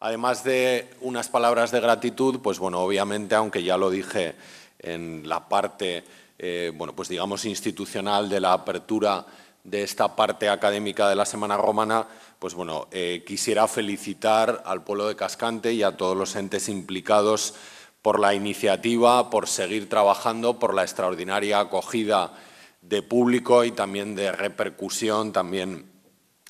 Además de unas palabras de gratitud, pues bueno, obviamente, aunque ya lo dije en la parte, eh, bueno, pues digamos institucional de la apertura de esta parte académica de la Semana Romana, pues bueno, eh, quisiera felicitar al pueblo de Cascante y a todos los entes implicados por la iniciativa, por seguir trabajando, por la extraordinaria acogida de público y también de repercusión también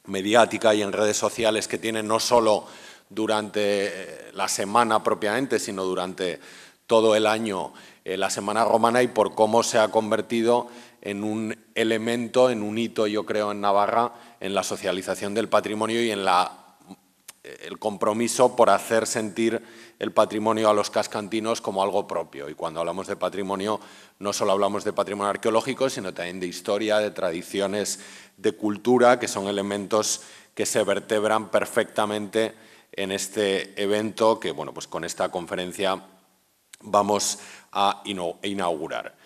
mediática y en redes sociales que tiene no solo durante eh, la semana propiamente, sino durante todo el año eh, la Semana Romana y por cómo se ha convertido en un elemento, en un hito, yo creo, en Navarra, en la socialización del patrimonio y en el compromiso por hacer sentir el patrimonio a los cascantinos como algo propio. Y cuando hablamos de patrimonio, no solo hablamos de patrimonio arqueológico, sino también de historia, de tradiciones, de cultura, que son elementos que se vertebran perfectamente en este evento que, bueno, pues con esta conferencia vamos a inaugurar.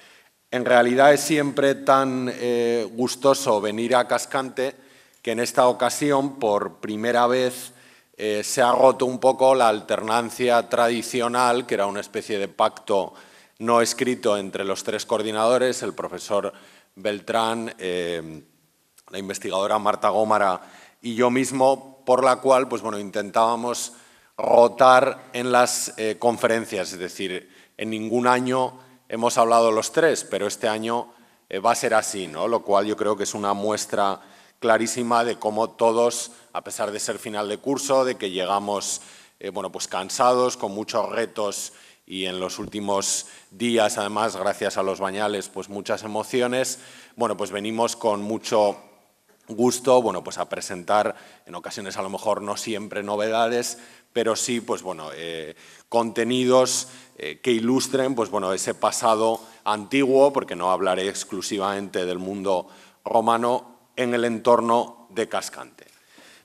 En realidad es siempre tan eh, gustoso venir a Cascante que en esta ocasión, por primera vez, eh, se ha roto un poco la alternancia tradicional, que era una especie de pacto no escrito entre los tres coordinadores, el profesor Beltrán, eh, la investigadora Marta Gómara y yo mismo, por la cual pues, bueno, intentábamos rotar en las conferencias, es decir, en ningún año hemos hablado los tres, pero este año eh, va a ser así, ¿no? lo cual yo creo que es una muestra clarísima de cómo todos, a pesar de ser final de curso, de que llegamos eh, bueno, pues cansados, con muchos retos y en los últimos días, además, gracias a los bañales, pues muchas emociones, bueno, pues venimos con mucho gusto, bueno, pues a presentar, en ocasiones a lo mejor no siempre novedades, pero sí, pues bueno, eh, contenidos eh, que ilustren pues, bueno, ese pasado antiguo, porque no hablaré exclusivamente del mundo romano, en el entorno de Cascante.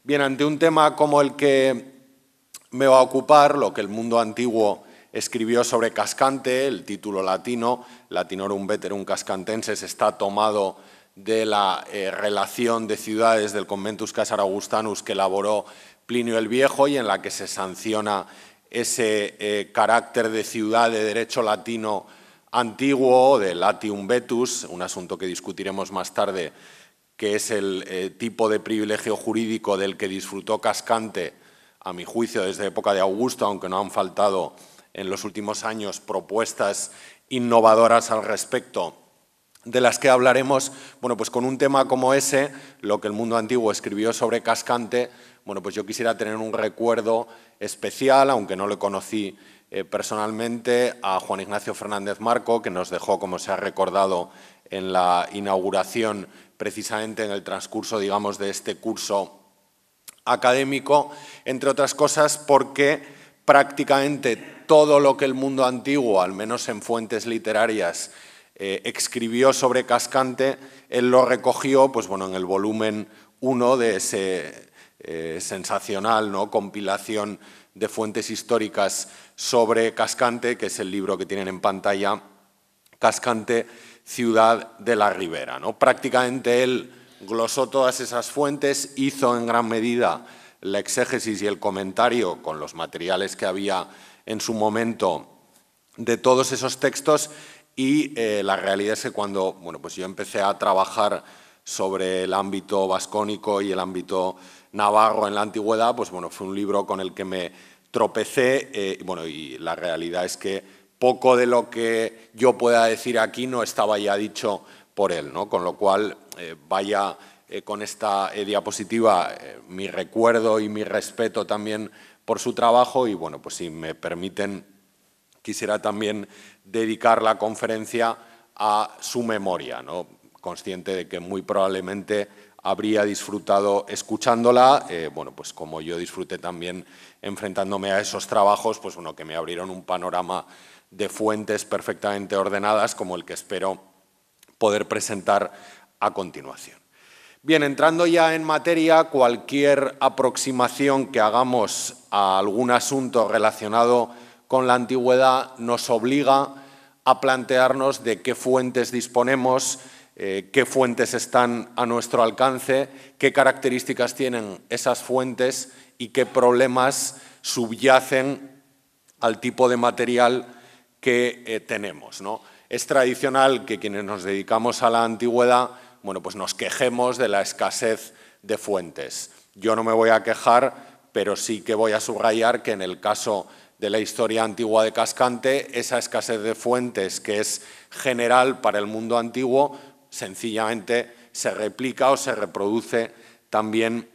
Bien, ante un tema como el que me va a ocupar, lo que el mundo antiguo escribió sobre Cascante, el título latino, Latinorum Veterum Cascantenses, está tomado de la eh, relación de ciudades del Conventus Casar Augustanus que elaboró Plinio el Viejo y en la que se sanciona ese eh, carácter de ciudad de derecho latino antiguo, de latium vetus, un asunto que discutiremos más tarde, que es el eh, tipo de privilegio jurídico del que disfrutó Cascante, a mi juicio, desde época de Augusto, aunque no han faltado en los últimos años propuestas innovadoras al respecto de las que hablaremos, bueno, pues con un tema como ese, lo que el mundo antiguo escribió sobre Cascante, bueno, pues yo quisiera tener un recuerdo especial, aunque no le conocí eh, personalmente, a Juan Ignacio Fernández Marco, que nos dejó, como se ha recordado, en la inauguración, precisamente en el transcurso, digamos, de este curso académico, entre otras cosas porque prácticamente todo lo que el mundo antiguo, al menos en fuentes literarias, eh, escribió sobre Cascante, él lo recogió pues, bueno, en el volumen 1 de ese eh, sensacional ¿no? compilación de fuentes históricas sobre Cascante, que es el libro que tienen en pantalla, Cascante, ciudad de la Ribera. ¿no? Prácticamente él glosó todas esas fuentes, hizo en gran medida la exégesis y el comentario con los materiales que había en su momento de todos esos textos y eh, la realidad es que cuando bueno, pues yo empecé a trabajar sobre el ámbito vascónico y el ámbito navarro en la antigüedad, pues bueno, fue un libro con el que me tropecé eh, bueno, y la realidad es que poco de lo que yo pueda decir aquí no estaba ya dicho por él, ¿no? con lo cual eh, vaya eh, con esta diapositiva mi recuerdo y mi respeto también por su trabajo y bueno, pues si me permiten quisiera también dedicar la conferencia a su memoria, ¿no? consciente de que muy probablemente habría disfrutado escuchándola, eh, bueno, pues como yo disfruté también enfrentándome a esos trabajos, pues bueno, que me abrieron un panorama de fuentes perfectamente ordenadas como el que espero poder presentar a continuación. Bien, entrando ya en materia, cualquier aproximación que hagamos a algún asunto relacionado con la antigüedad nos obliga a plantearnos de qué fuentes disponemos, eh, qué fuentes están a nuestro alcance, qué características tienen esas fuentes y qué problemas subyacen al tipo de material que eh, tenemos. Es tradicional que quienes nos dedicamos a la antigüedad bueno, pues nos quejemos de la escasez de fuentes. Yo no me voy a quejar, pero sí que voy a subrayar que en el caso de la historia antigua de Cascante, esa escasez de fuentes que es general para el mundo antiguo, sencillamente se replica o se reproduce también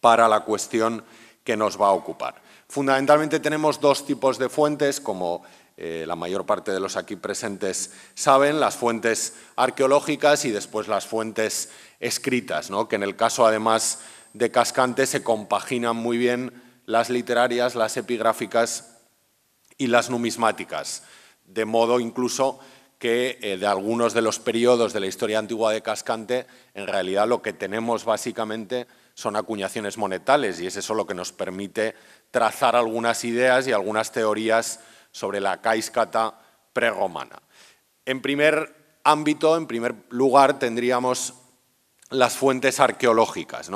para la cuestión que nos va a ocupar. Fundamentalmente tenemos dos tipos de fuentes, como eh, la mayor parte de los aquí presentes saben, las fuentes arqueológicas y después las fuentes escritas, ¿no? que en el caso además de Cascante se compaginan muy bien las literarias, las epigráficas y las numismáticas, de modo incluso que eh, de algunos de los periodos de la historia antigua de Cascante, en realidad lo que tenemos básicamente son acuñaciones monetales y es eso lo que nos permite trazar algunas ideas y algunas teorías sobre la caiscata prerromana. En primer ámbito, en primer lugar, tendríamos las fuentes arqueológicas.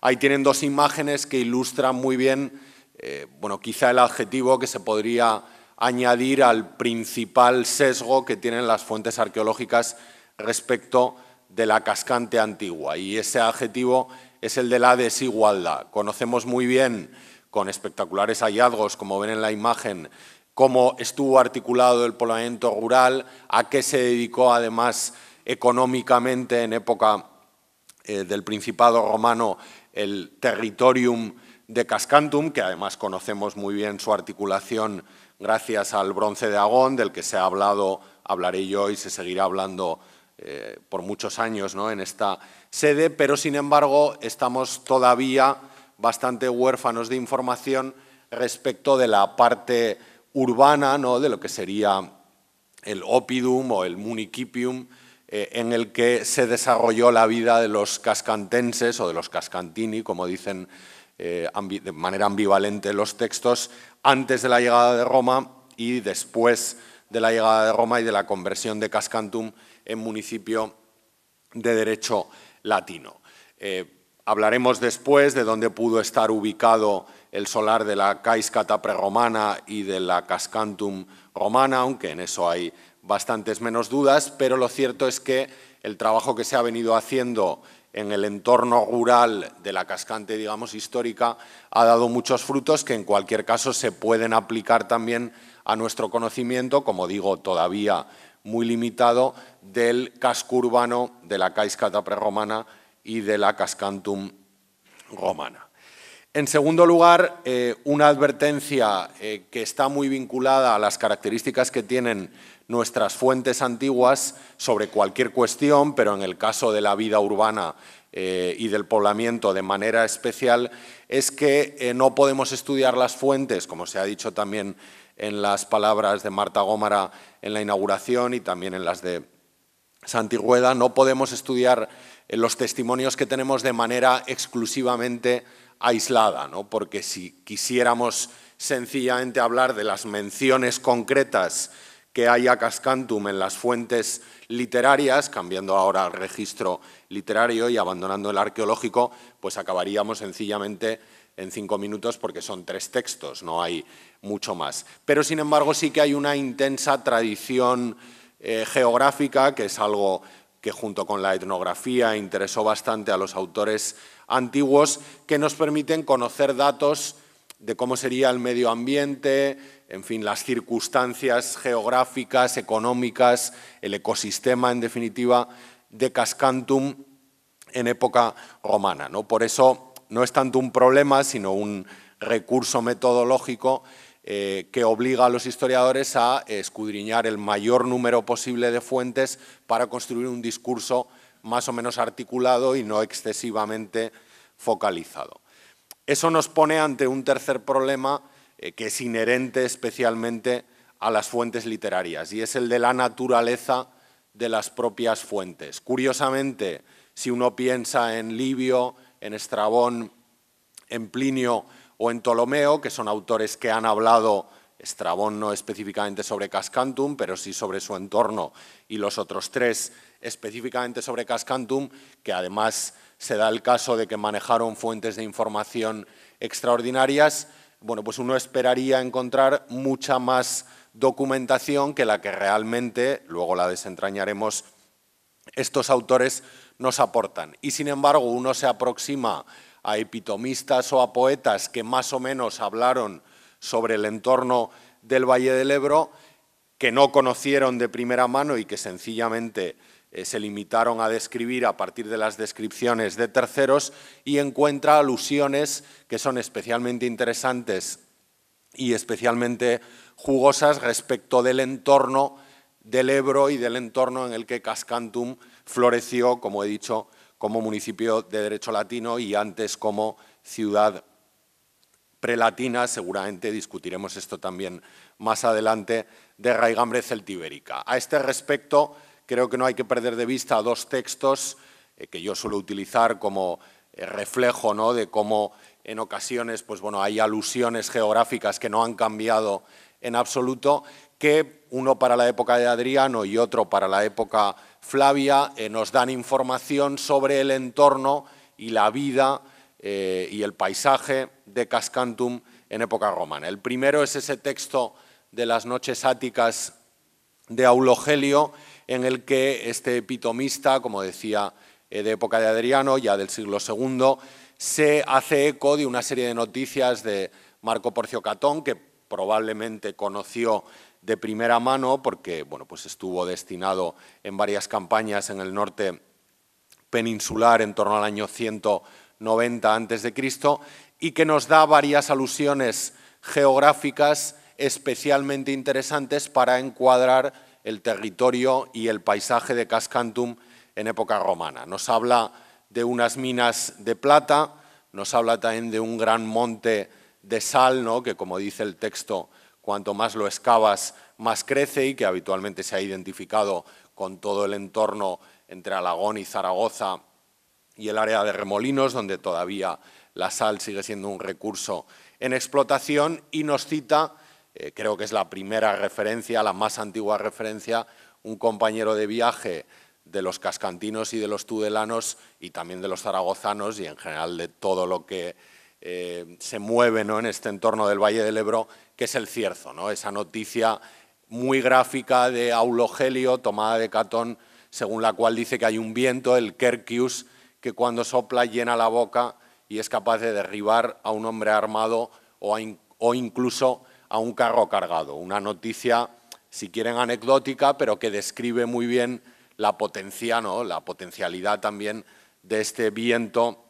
Ahí tienen dos imágenes que ilustran muy bien, eh, bueno, quizá el adjetivo que se podría añadir al principal sesgo que tienen las fuentes arqueológicas respecto de la cascante antigua. Y ese adjetivo es el de la desigualdad. Conocemos muy bien, con espectaculares hallazgos, como ven en la imagen, cómo estuvo articulado el poblamiento rural, a qué se dedicó además económicamente en época eh, del Principado romano el territorium de Cascantum, que además conocemos muy bien su articulación gracias al bronce de Agón, del que se ha hablado, hablaré yo y se seguirá hablando eh, por muchos años en esta sede, pero sin embargo estamos todavía bastante huérfanos de información respecto de la parte urbana, de lo que sería el opidum o el municipium, eh, en el que se desarrolló la vida de los cascantenses o de los cascantini, como dicen eh, de manera ambivalente los textos antes de la llegada de Roma y después de la llegada de Roma y de la conversión de Cascantum en municipio de derecho latino. Eh, hablaremos después de dónde pudo estar ubicado el solar de la Caiscata prerromana y de la Cascantum romana, aunque en eso hay bastantes menos dudas, pero lo cierto es que el trabajo que se ha venido haciendo en el entorno rural de la cascante, digamos, histórica, ha dado muchos frutos que en cualquier caso se pueden aplicar también a nuestro conocimiento, como digo, todavía muy limitado, del casco urbano de la Caiscata prerromana y de la Cascantum romana. En segundo lugar, eh, una advertencia eh, que está muy vinculada a las características que tienen nuestras fuentes antiguas sobre cualquier cuestión, pero en el caso de la vida urbana eh, y del poblamiento de manera especial, es que no podemos estudiar las fuentes, como se ha dicho también en las palabras de Marta Gómara en la inauguración y también en las de Santigüeda, no podemos estudiar los testimonios que tenemos de manera exclusivamente aislada, ¿no? porque si quisiéramos sencillamente hablar de las menciones concretas que hay a Cascantum en las fuentes literarias, cambiando ahora el registro literario y abandonando el arqueológico, pues acabaríamos sencillamente en cinco minutos porque son tres textos, no hay mucho más. Pero sin embargo sí que hay una intensa tradición eh, geográfica, que es algo que junto con la etnografía interesó bastante a los autores antiguos que nos permiten conocer datos de cómo sería el medio ambiente, en fin, las circunstancias geográficas, económicas, el ecosistema, en definitiva, de Cascantum en época romana. ¿no? Por eso no es tanto un problema, sino un recurso metodológico eh, que obliga a los historiadores a escudriñar el mayor número posible de fuentes para construir un discurso más o menos articulado y no excesivamente focalizado. Eso nos pone ante un tercer problema eh, que es inherente especialmente a las fuentes literarias y es el de la naturaleza de las propias fuentes. Curiosamente, si uno piensa en Livio, en Estrabón, en Plinio o en Ptolomeo, que son autores que han hablado, Estrabón no específicamente sobre Cascantum, pero sí sobre su entorno y los otros tres específicamente sobre Cascantum, que además se da el caso de que manejaron fuentes de información extraordinarias, bueno, pues uno esperaría encontrar mucha más documentación que la que realmente, luego la desentrañaremos, estos autores nos aportan. Y sin embargo, uno se aproxima a epitomistas o a poetas que más o menos hablaron sobre el entorno del Valle del Ebro, que no conocieron de primera mano y que sencillamente eh, se limitaron a describir a partir de las descripciones de terceros y encuentra alusiones que son especialmente interesantes y especialmente jugosas respecto del entorno del Ebro y del entorno en el que Cascantum floreció, como he dicho, como municipio de derecho latino y antes como ciudad prelatina, seguramente discutiremos esto también más adelante, de raigambre celtibérica. A este respecto, creo que no hay que perder de vista dos textos eh, que yo suelo utilizar como eh, reflejo de cómo en ocasiones pues, hay alusiones geográficas que no han cambiado en absoluto, que uno para la época de Adriano y otro para la época Flavia eh, nos dan información sobre el entorno y la vida y el paisaje de Cascantum en época romana. El primero es ese texto de las noches áticas de Aulogelio, en el que este epitomista, como decía eh, de época de Adriano, ya del siglo II, se hace eco de una serie de noticias de Marco Porcio Catón, que probablemente conoció de primera mano porque pues estuvo destinado en varias campañas en el norte peninsular en torno al año 190 a.C. y que nos da varias alusiones geográficas especialmente interesantes para encuadrar el territorio y el paisaje de Cascantum en época romana. Nos habla de unas minas de plata, nos habla también de un gran monte de sal, ¿no? que como dice el texto, cuanto más lo excavas, más crece y que habitualmente se ha identificado con todo el entorno entre Alagón y Zaragoza y el área de remolinos, donde todavía la sal sigue siendo un recurso en explotación, y nos cita eh, creo que es la primera referencia, la más antigua referencia, un compañero de viaje de los cascantinos y de los tudelanos y también de los zaragozanos y en general de todo lo que eh, se mueve en este entorno del Valle del Ebro, que es el cierzo, ¿no? esa noticia muy gráfica de Aulogelio, tomada de Catón, según la cual dice que hay un viento, el Kerkius, que cuando sopla llena la boca y es capaz de derribar a un hombre armado o incluso a un carro cargado. Una noticia, si quieren, anecdótica, pero que describe muy bien la potencia, ¿no? la potencialidad también de este viento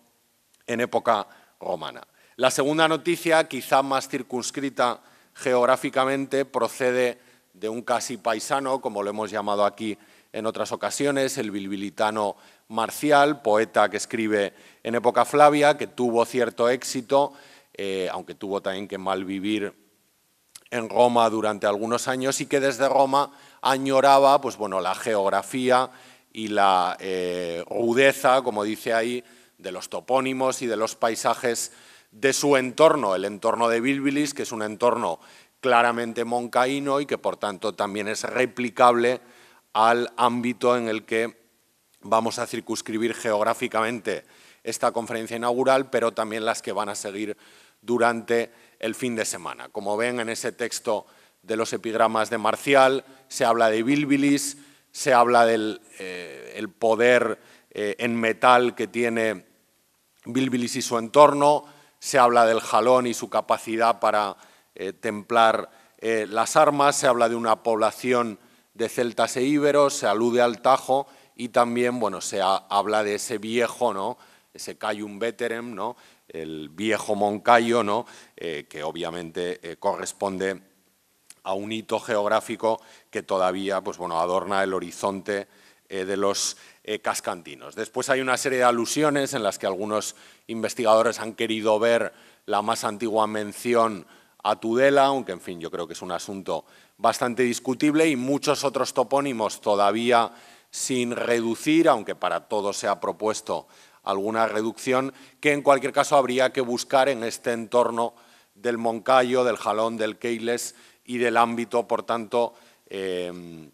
en época romana. La segunda noticia, quizá más circunscrita geográficamente, procede de un casi paisano, como lo hemos llamado aquí en otras ocasiones, el bilbilitano Marcial, poeta que escribe en época Flavia, que tuvo cierto éxito, eh, aunque tuvo también que malvivir en Roma durante algunos años y que desde Roma añoraba pues, bueno, la geografía y la eh, rudeza, como dice ahí, de los topónimos y de los paisajes de su entorno, el entorno de Bilbilis, que es un entorno claramente moncaíno y que por tanto también es replicable al ámbito en el que vamos a circunscribir geográficamente esta conferencia inaugural, pero también las que van a seguir durante el fin de semana. Como ven en ese texto de los epigramas de Marcial, se habla de bilbilis, se habla del eh, poder eh, en metal que tiene bilbilis y su entorno, se habla del jalón y su capacidad para eh, templar las armas, se habla de una población de celtas e íberos, se alude al Tajo y también bueno, se habla de ese viejo, ¿no? ese cayum veterem, ¿no? el viejo Moncayo, ¿no? Eh, que obviamente eh, corresponde a un hito geográfico que todavía pues adorna el horizonte eh, de los cascantinos. Después hay una serie de alusiones en las que algunos investigadores han querido ver la más antigua mención a Tudela, aunque en fin, yo creo que es un asunto bastante discutible y muchos otros topónimos todavía sin reducir, aunque para todos se ha propuesto alguna reducción que en cualquier caso habría que buscar en este entorno del Moncayo, del Jalón, del Keiles y del ámbito, por tanto, em,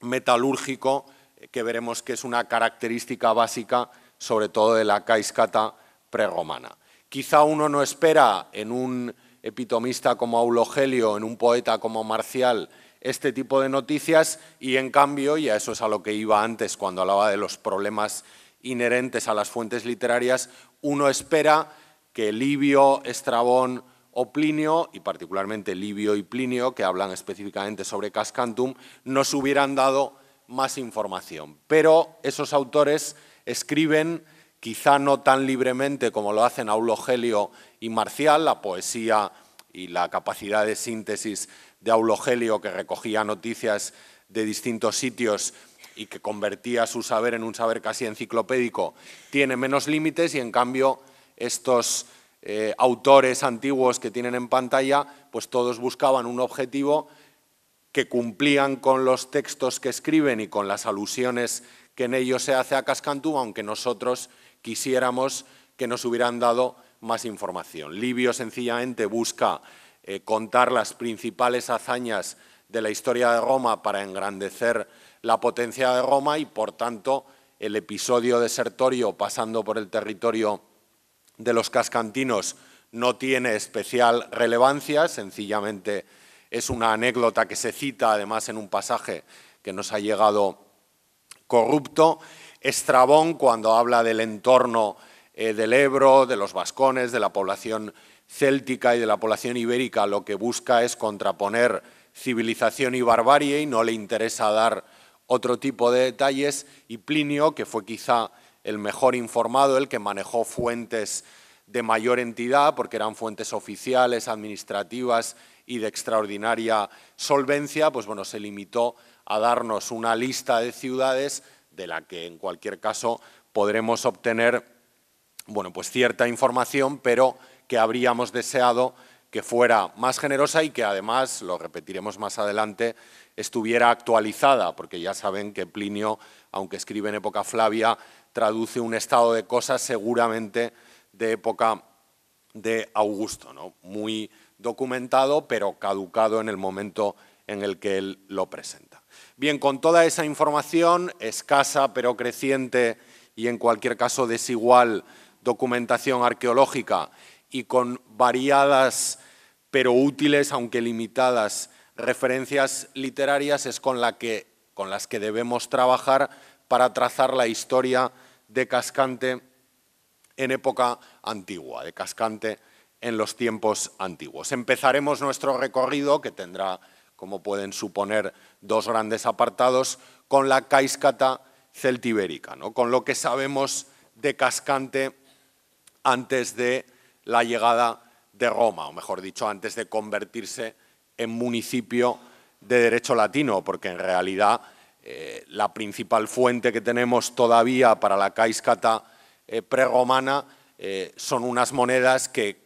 metalúrgico, que veremos que es una característica básica, sobre todo de la caiscata prerromana. Quizá uno no espera en un epitomista como Aulogelio, en un poeta como Marcial, este tipo de noticias y en cambio, y a eso es a lo que iba antes cuando hablaba de los problemas inherentes a las fuentes literarias, uno espera que Livio, Estrabón o Plinio, y particularmente Livio y Plinio, que hablan específicamente sobre Cascantum, nos hubieran dado más información. Pero esos autores escriben, quizá no tan libremente como lo hacen Gelio y Marcial, la poesía y la capacidad de síntesis de Gelio, que recogía noticias de distintos sitios y que convertía su saber en un saber casi enciclopédico, tiene menos límites y en cambio estos eh, autores antiguos que tienen en pantalla, pues todos buscaban un objetivo que cumplían con los textos que escriben y con las alusiones que en ellos se hace a Cascantú, aunque nosotros quisiéramos que nos hubieran dado más información. Livio sencillamente busca eh, contar las principales hazañas de la historia de Roma para engrandecer la potencia de Roma y, por tanto, el episodio de Sertorio pasando por el territorio de los cascantinos no tiene especial relevancia, sencillamente es una anécdota que se cita además en un pasaje que nos ha llegado corrupto. Estrabón, cuando habla del entorno eh, del Ebro, de los vascones, de la población céltica y de la población ibérica, lo que busca es contraponer civilización y barbarie y no le interesa dar otro tipo de detalles y Plinio, que fue quizá el mejor informado, el que manejó fuentes de mayor entidad, porque eran fuentes oficiales, administrativas y de extraordinaria solvencia, pues bueno, se limitó a darnos una lista de ciudades de la que en cualquier caso podremos obtener bueno, pues cierta información, pero que habríamos deseado que fuera más generosa y que además, lo repetiremos más adelante, estuviera actualizada, porque ya saben que Plinio, aunque escribe en época Flavia, traduce un estado de cosas seguramente de época de Augusto, muy documentado, pero caducado en el momento en el que él lo presenta. Bien, con toda esa información, escasa pero creciente y en cualquier caso desigual documentación arqueológica y con variadas pero útiles, aunque limitadas, referencias literarias es con, las que debemos trabajar para trazar la historia de Cascante en época antigua, de Cascante en los tiempos antiguos. Empezaremos nuestro recorrido, que tendrá, como pueden suponer, dos grandes apartados, con la caíscata celtibérica, con lo que sabemos de Cascante antes de la llegada de Roma, o mejor dicho, antes de convertirse municipio de derecho latino, porque en realidad eh, la principal fuente que tenemos todavía para la caiscata eh, prerromana eh, son unas monedas que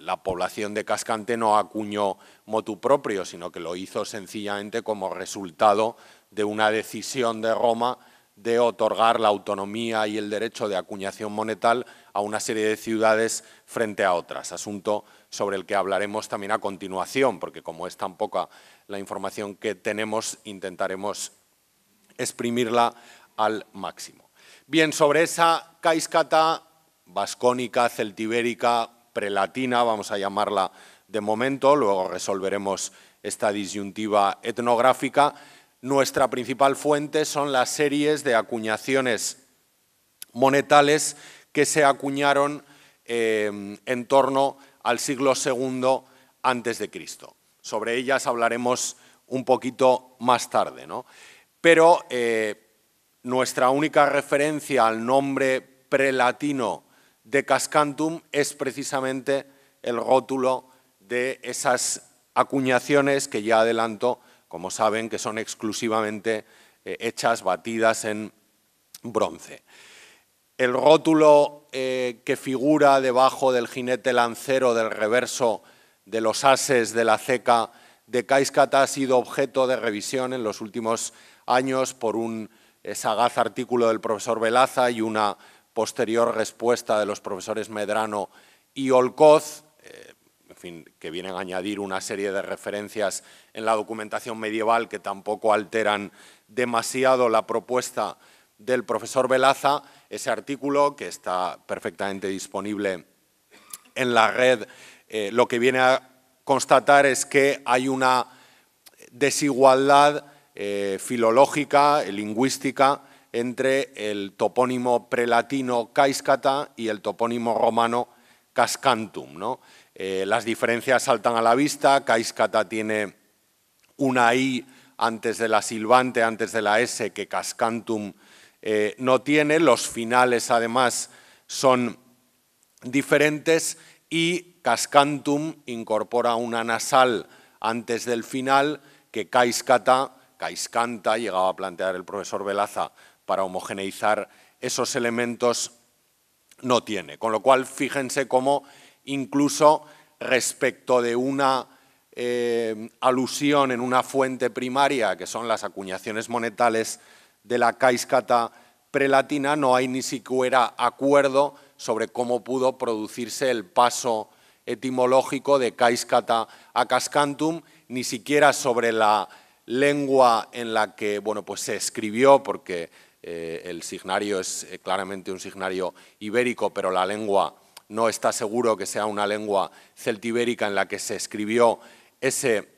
la población de Cascante no acuñó motu propio, sino que lo hizo sencillamente como resultado de una decisión de Roma de otorgar la autonomía y el derecho de acuñación monetal a una serie de ciudades frente a otras, asunto sobre el que hablaremos también a continuación, porque como es tan poca la información que tenemos, intentaremos exprimirla al máximo. Bien, sobre esa caiscata vascónica, celtibérica, prelatina, vamos a llamarla de momento, luego resolveremos esta disyuntiva etnográfica, nuestra principal fuente son las series de acuñaciones monetales que se acuñaron eh, en torno al siglo II antes de Cristo. Sobre ellas hablaremos un poquito más tarde. Pero eh, nuestra única referencia al nombre prelatino de Cascantum es precisamente el rótulo de esas acuñaciones que ya adelanto como saben, que son exclusivamente eh, hechas, batidas en bronce. El rótulo eh, que figura debajo del jinete lancero del reverso de los ases de la ceca de Caiscata ha sido objeto de revisión en los últimos años por un eh, sagaz artículo del profesor Velaza y una posterior respuesta de los profesores Medrano y Olcoz, que vienen a añadir una serie de referencias en la documentación medieval que tampoco alteran demasiado la propuesta del profesor Velaza, ese artículo que está perfectamente disponible en la red, eh, lo que viene a constatar es que hay una desigualdad eh, filológica, lingüística, entre el topónimo prelatino caiscata y el topónimo romano cascantum. ¿no? Eh, las diferencias saltan a la vista. Caiscata tiene una I antes de la silbante, antes de la S, que Cascantum eh, no tiene. Los finales, además, son diferentes y Cascantum incorpora una nasal antes del final que Kaiskata Caiscanta, llegaba a plantear el profesor Velaza para homogeneizar esos elementos, no tiene. Con lo cual, fíjense cómo incluso respecto de una eh, alusión en una fuente primaria, que son las acuñaciones monetales de la caiscata prelatina, no hay ni siquiera acuerdo sobre cómo pudo producirse el paso etimológico de caiscata a cascantum, ni siquiera sobre la lengua en la que bueno, pues se escribió, porque eh, el signario es eh, claramente un signario ibérico, pero la lengua no está seguro que sea una lengua celtibérica en la que se escribió ese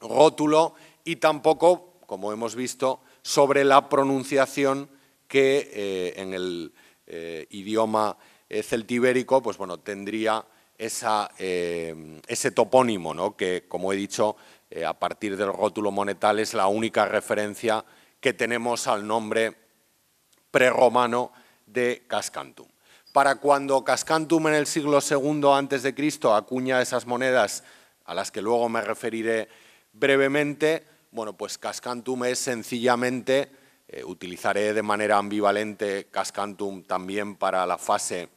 rótulo y tampoco, como hemos visto, sobre la pronunciación que eh, en el eh, idioma eh, celtibérico pues, tendría ese topónimo, que, como he dicho, a partir del rótulo monetal es la única referencia que tenemos al nombre prerromano de Cascantum para cuando Cascantum en el siglo II antes de Cristo acuña esas monedas a las que luego me referiré brevemente, bueno, pues Cascantum es sencillamente, eh, utilizaré de manera ambivalente Cascantum también para la fase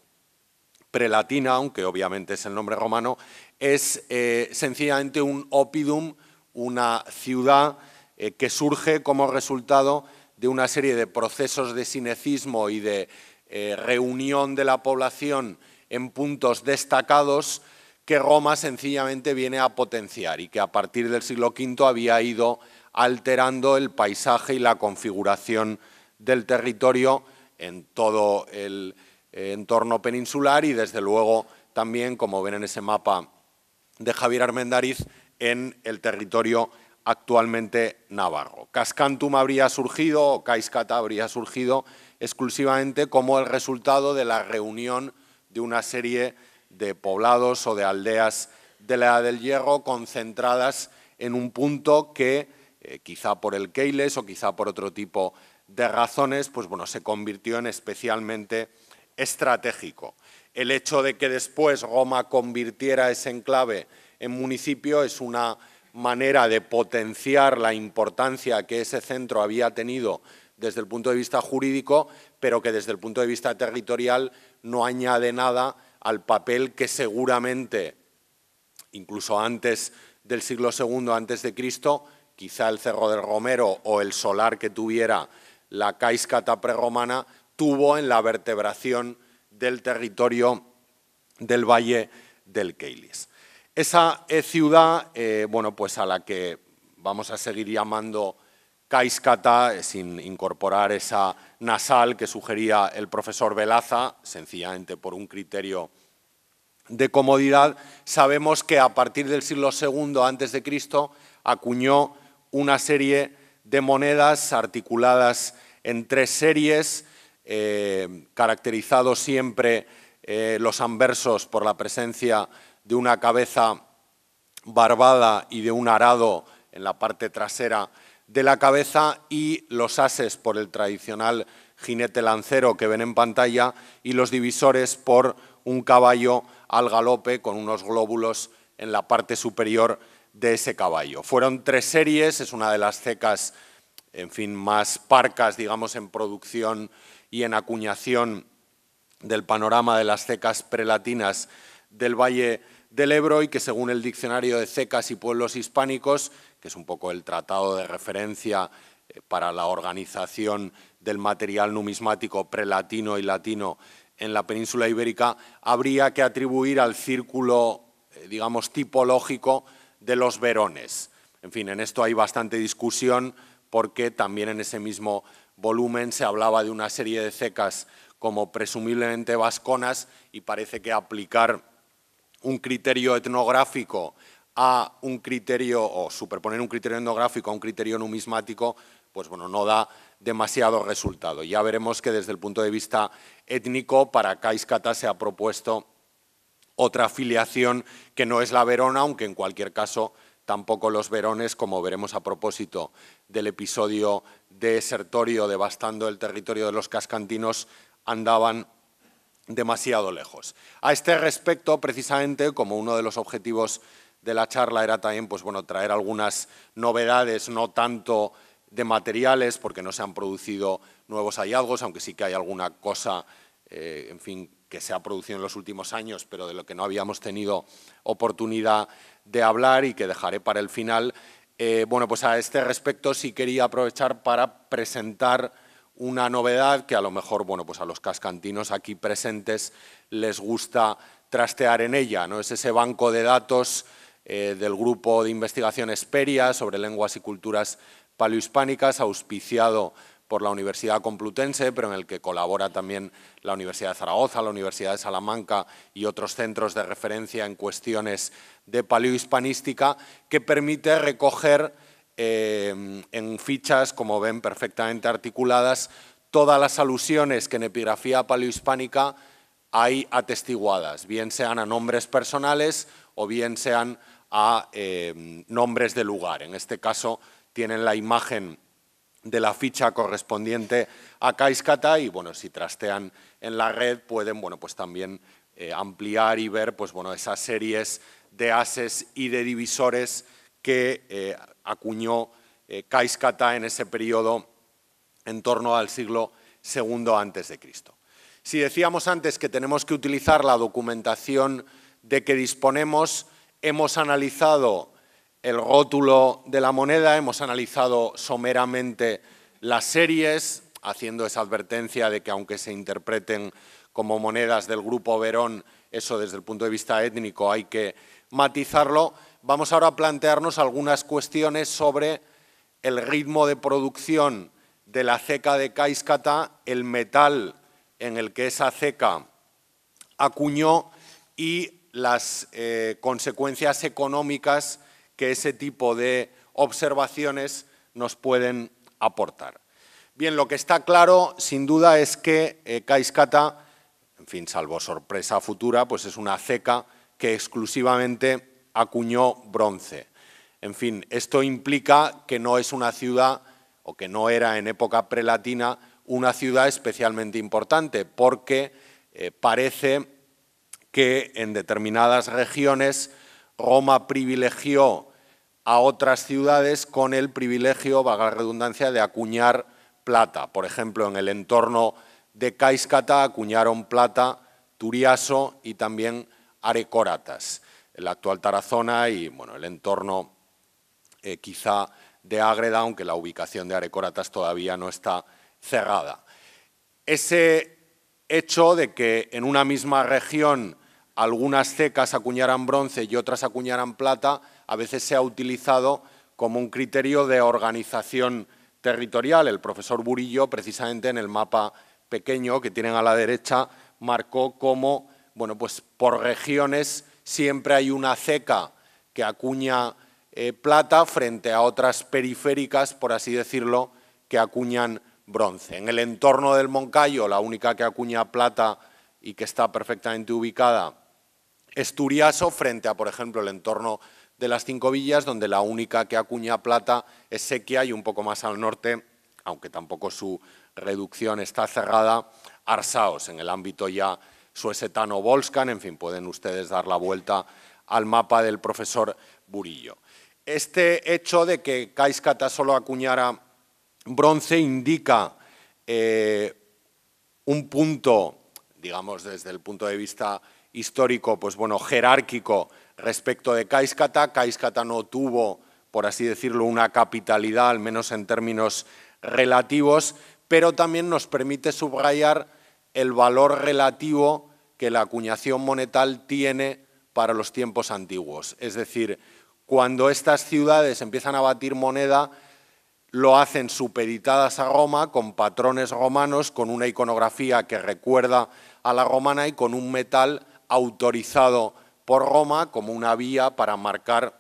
prelatina, aunque obviamente es el nombre romano, es eh, sencillamente un opidum, una ciudad eh, que surge como resultado de una serie de procesos de cinecismo y de eh, reunión de la población en puntos destacados que Roma sencillamente viene a potenciar y que a partir del siglo V había ido alterando el paisaje y la configuración del territorio en todo el eh, entorno peninsular y desde luego también, como ven en ese mapa de Javier Armendariz, en el territorio actualmente navarro. Cascantum habría surgido, o Caiscata habría surgido exclusivamente como el resultado de la reunión de una serie de poblados o de aldeas de la Edad del Hierro concentradas en un punto que, eh, quizá por el Keiles o quizá por otro tipo de razones, pues bueno, se convirtió en especialmente estratégico. El hecho de que después Roma convirtiera ese enclave en municipio es una manera de potenciar la importancia que ese centro había tenido desde el punto de vista jurídico, pero que desde el punto de vista territorial no añade nada al papel que seguramente, incluso antes del siglo II antes de Cristo, quizá el Cerro del Romero o el solar que tuviera la caiscata prerromana, tuvo en la vertebración del territorio del Valle del Keilis. Esa eh, ciudad, eh, bueno, pues a la que vamos a seguir llamando Caiskata, eh, sin incorporar esa nasal que sugería el profesor Velaza, sencillamente por un criterio de comodidad, sabemos que a partir del siglo II a.C. acuñó una serie de monedas articuladas en tres series, eh, caracterizados siempre eh, los anversos por la presencia de una cabeza barbada y de un arado en la parte trasera de la cabeza y los ases por el tradicional jinete lancero que ven en pantalla y los divisores por un caballo al galope con unos glóbulos en la parte superior de ese caballo. Fueron tres series, es una de las cecas, en fin, más parcas, digamos, en producción y en acuñación del panorama de las cecas prelatinas del Valle del Ebro y que según el Diccionario de Cecas y Pueblos Hispánicos que es un poco el tratado de referencia eh, para la organización del material numismático prelatino y latino en la península ibérica, habría que atribuir al círculo, eh, digamos, tipológico de los verones. En fin, en esto hay bastante discusión porque también en ese mismo volumen se hablaba de una serie de cecas como presumiblemente vasconas y parece que aplicar un criterio etnográfico a un criterio o superponer un criterio endográfico a un criterio numismático, pues bueno, no da demasiado resultado. Ya veremos que desde el punto de vista étnico para Caiscata se ha propuesto otra afiliación que no es la Verona, aunque en cualquier caso tampoco los verones, como veremos a propósito del episodio de Sertorio devastando el territorio de los cascantinos, andaban demasiado lejos. A este respecto, precisamente, como uno de los objetivos de la charla era también pues, bueno, traer algunas novedades, no tanto de materiales, porque no se han producido nuevos hallazgos, aunque sí que hay alguna cosa, eh, en fin, que se ha producido en los últimos años, pero de lo que no habíamos tenido oportunidad de hablar y que dejaré para el final. Eh, bueno, pues a este respecto sí quería aprovechar para presentar una novedad que a lo mejor, bueno, pues a los cascantinos aquí presentes les gusta trastear en ella, ¿no? Es ese banco de datos eh, del Grupo de Investigación Esperia sobre Lenguas y Culturas Paleohispánicas, auspiciado por la Universidad Complutense, pero en el que colabora también la Universidad de Zaragoza, la Universidad de Salamanca y otros centros de referencia en cuestiones de paleohispanística, que permite recoger eh, en fichas, como ven, perfectamente articuladas, todas las alusiones que en epigrafía paleohispánica hay atestiguadas, bien sean a nombres personales o bien sean a em, nombres de lugar. En este caso tienen la imagen de la ficha correspondiente a Caiscata y bueno, si trastean en la red pueden pues también eh, ampliar y ver pues, bueno, esas series de ases y de divisores que eh, acuñó eh, en ese periodo en torno al siglo II antes de Cristo. Si decíamos antes que tenemos que utilizar la documentación de que disponemos, Hemos analizado el rótulo de la moneda, hemos analizado someramente las series, haciendo esa advertencia de que aunque se interpreten como monedas del grupo Verón, eso desde el punto de vista étnico hay que matizarlo. Vamos ahora a plantearnos algunas cuestiones sobre el ritmo de producción de la ceca de Caiscata, el metal en el que esa ceca acuñó y las eh, consecuencias económicas que ese tipo de observaciones nos pueden aportar. Bien, lo que está claro, sin duda, es que eh, en fin, salvo sorpresa futura, pues es una ceca que exclusivamente acuñó bronce. En fin, esto implica que no es una ciudad, o que no era en época prelatina, una ciudad especialmente importante, porque eh, parece que en determinadas regiones Roma privilegió a otras ciudades con el privilegio, la redundancia, de acuñar plata. Por ejemplo, en el entorno de Caiscata acuñaron plata Turiaso y también Arecoratas, la actual Tarazona y bueno, el entorno eh, quizá de Ágreda, aunque la ubicación de Arecoratas todavía no está cerrada. Ese hecho de que en una misma región algunas cecas acuñaran bronce y otras acuñaran plata, a veces se ha utilizado como un criterio de organización territorial. El profesor Burillo, precisamente en el mapa pequeño que tienen a la derecha, marcó cómo, bueno, pues por regiones siempre hay una ceca que acuña eh, plata frente a otras periféricas, por así decirlo, que acuñan bronce. En el entorno del Moncayo, la única que acuña plata y que está perfectamente ubicada Esturiaso frente a, por ejemplo, el entorno de las Cinco Villas, donde la única que acuña plata es Sequia y un poco más al norte, aunque tampoco su reducción está cerrada, Arsaos, en el ámbito ya suesetano Volscan, en fin, pueden ustedes dar la vuelta al mapa del profesor Burillo. Este hecho de que Caiscata solo acuñara bronce indica eh, un punto digamos desde el punto de vista histórico, pues bueno, jerárquico respecto de Caiscata, Caiscata no tuvo, por así decirlo, una capitalidad, al menos en términos relativos, pero también nos permite subrayar el valor relativo que la acuñación monetal tiene para los tiempos antiguos. Es decir, cuando estas ciudades empiezan a batir moneda, lo hacen supeditadas a Roma, con patrones romanos, con una iconografía que recuerda a la romana y con un metal autorizado por Roma como una vía para marcar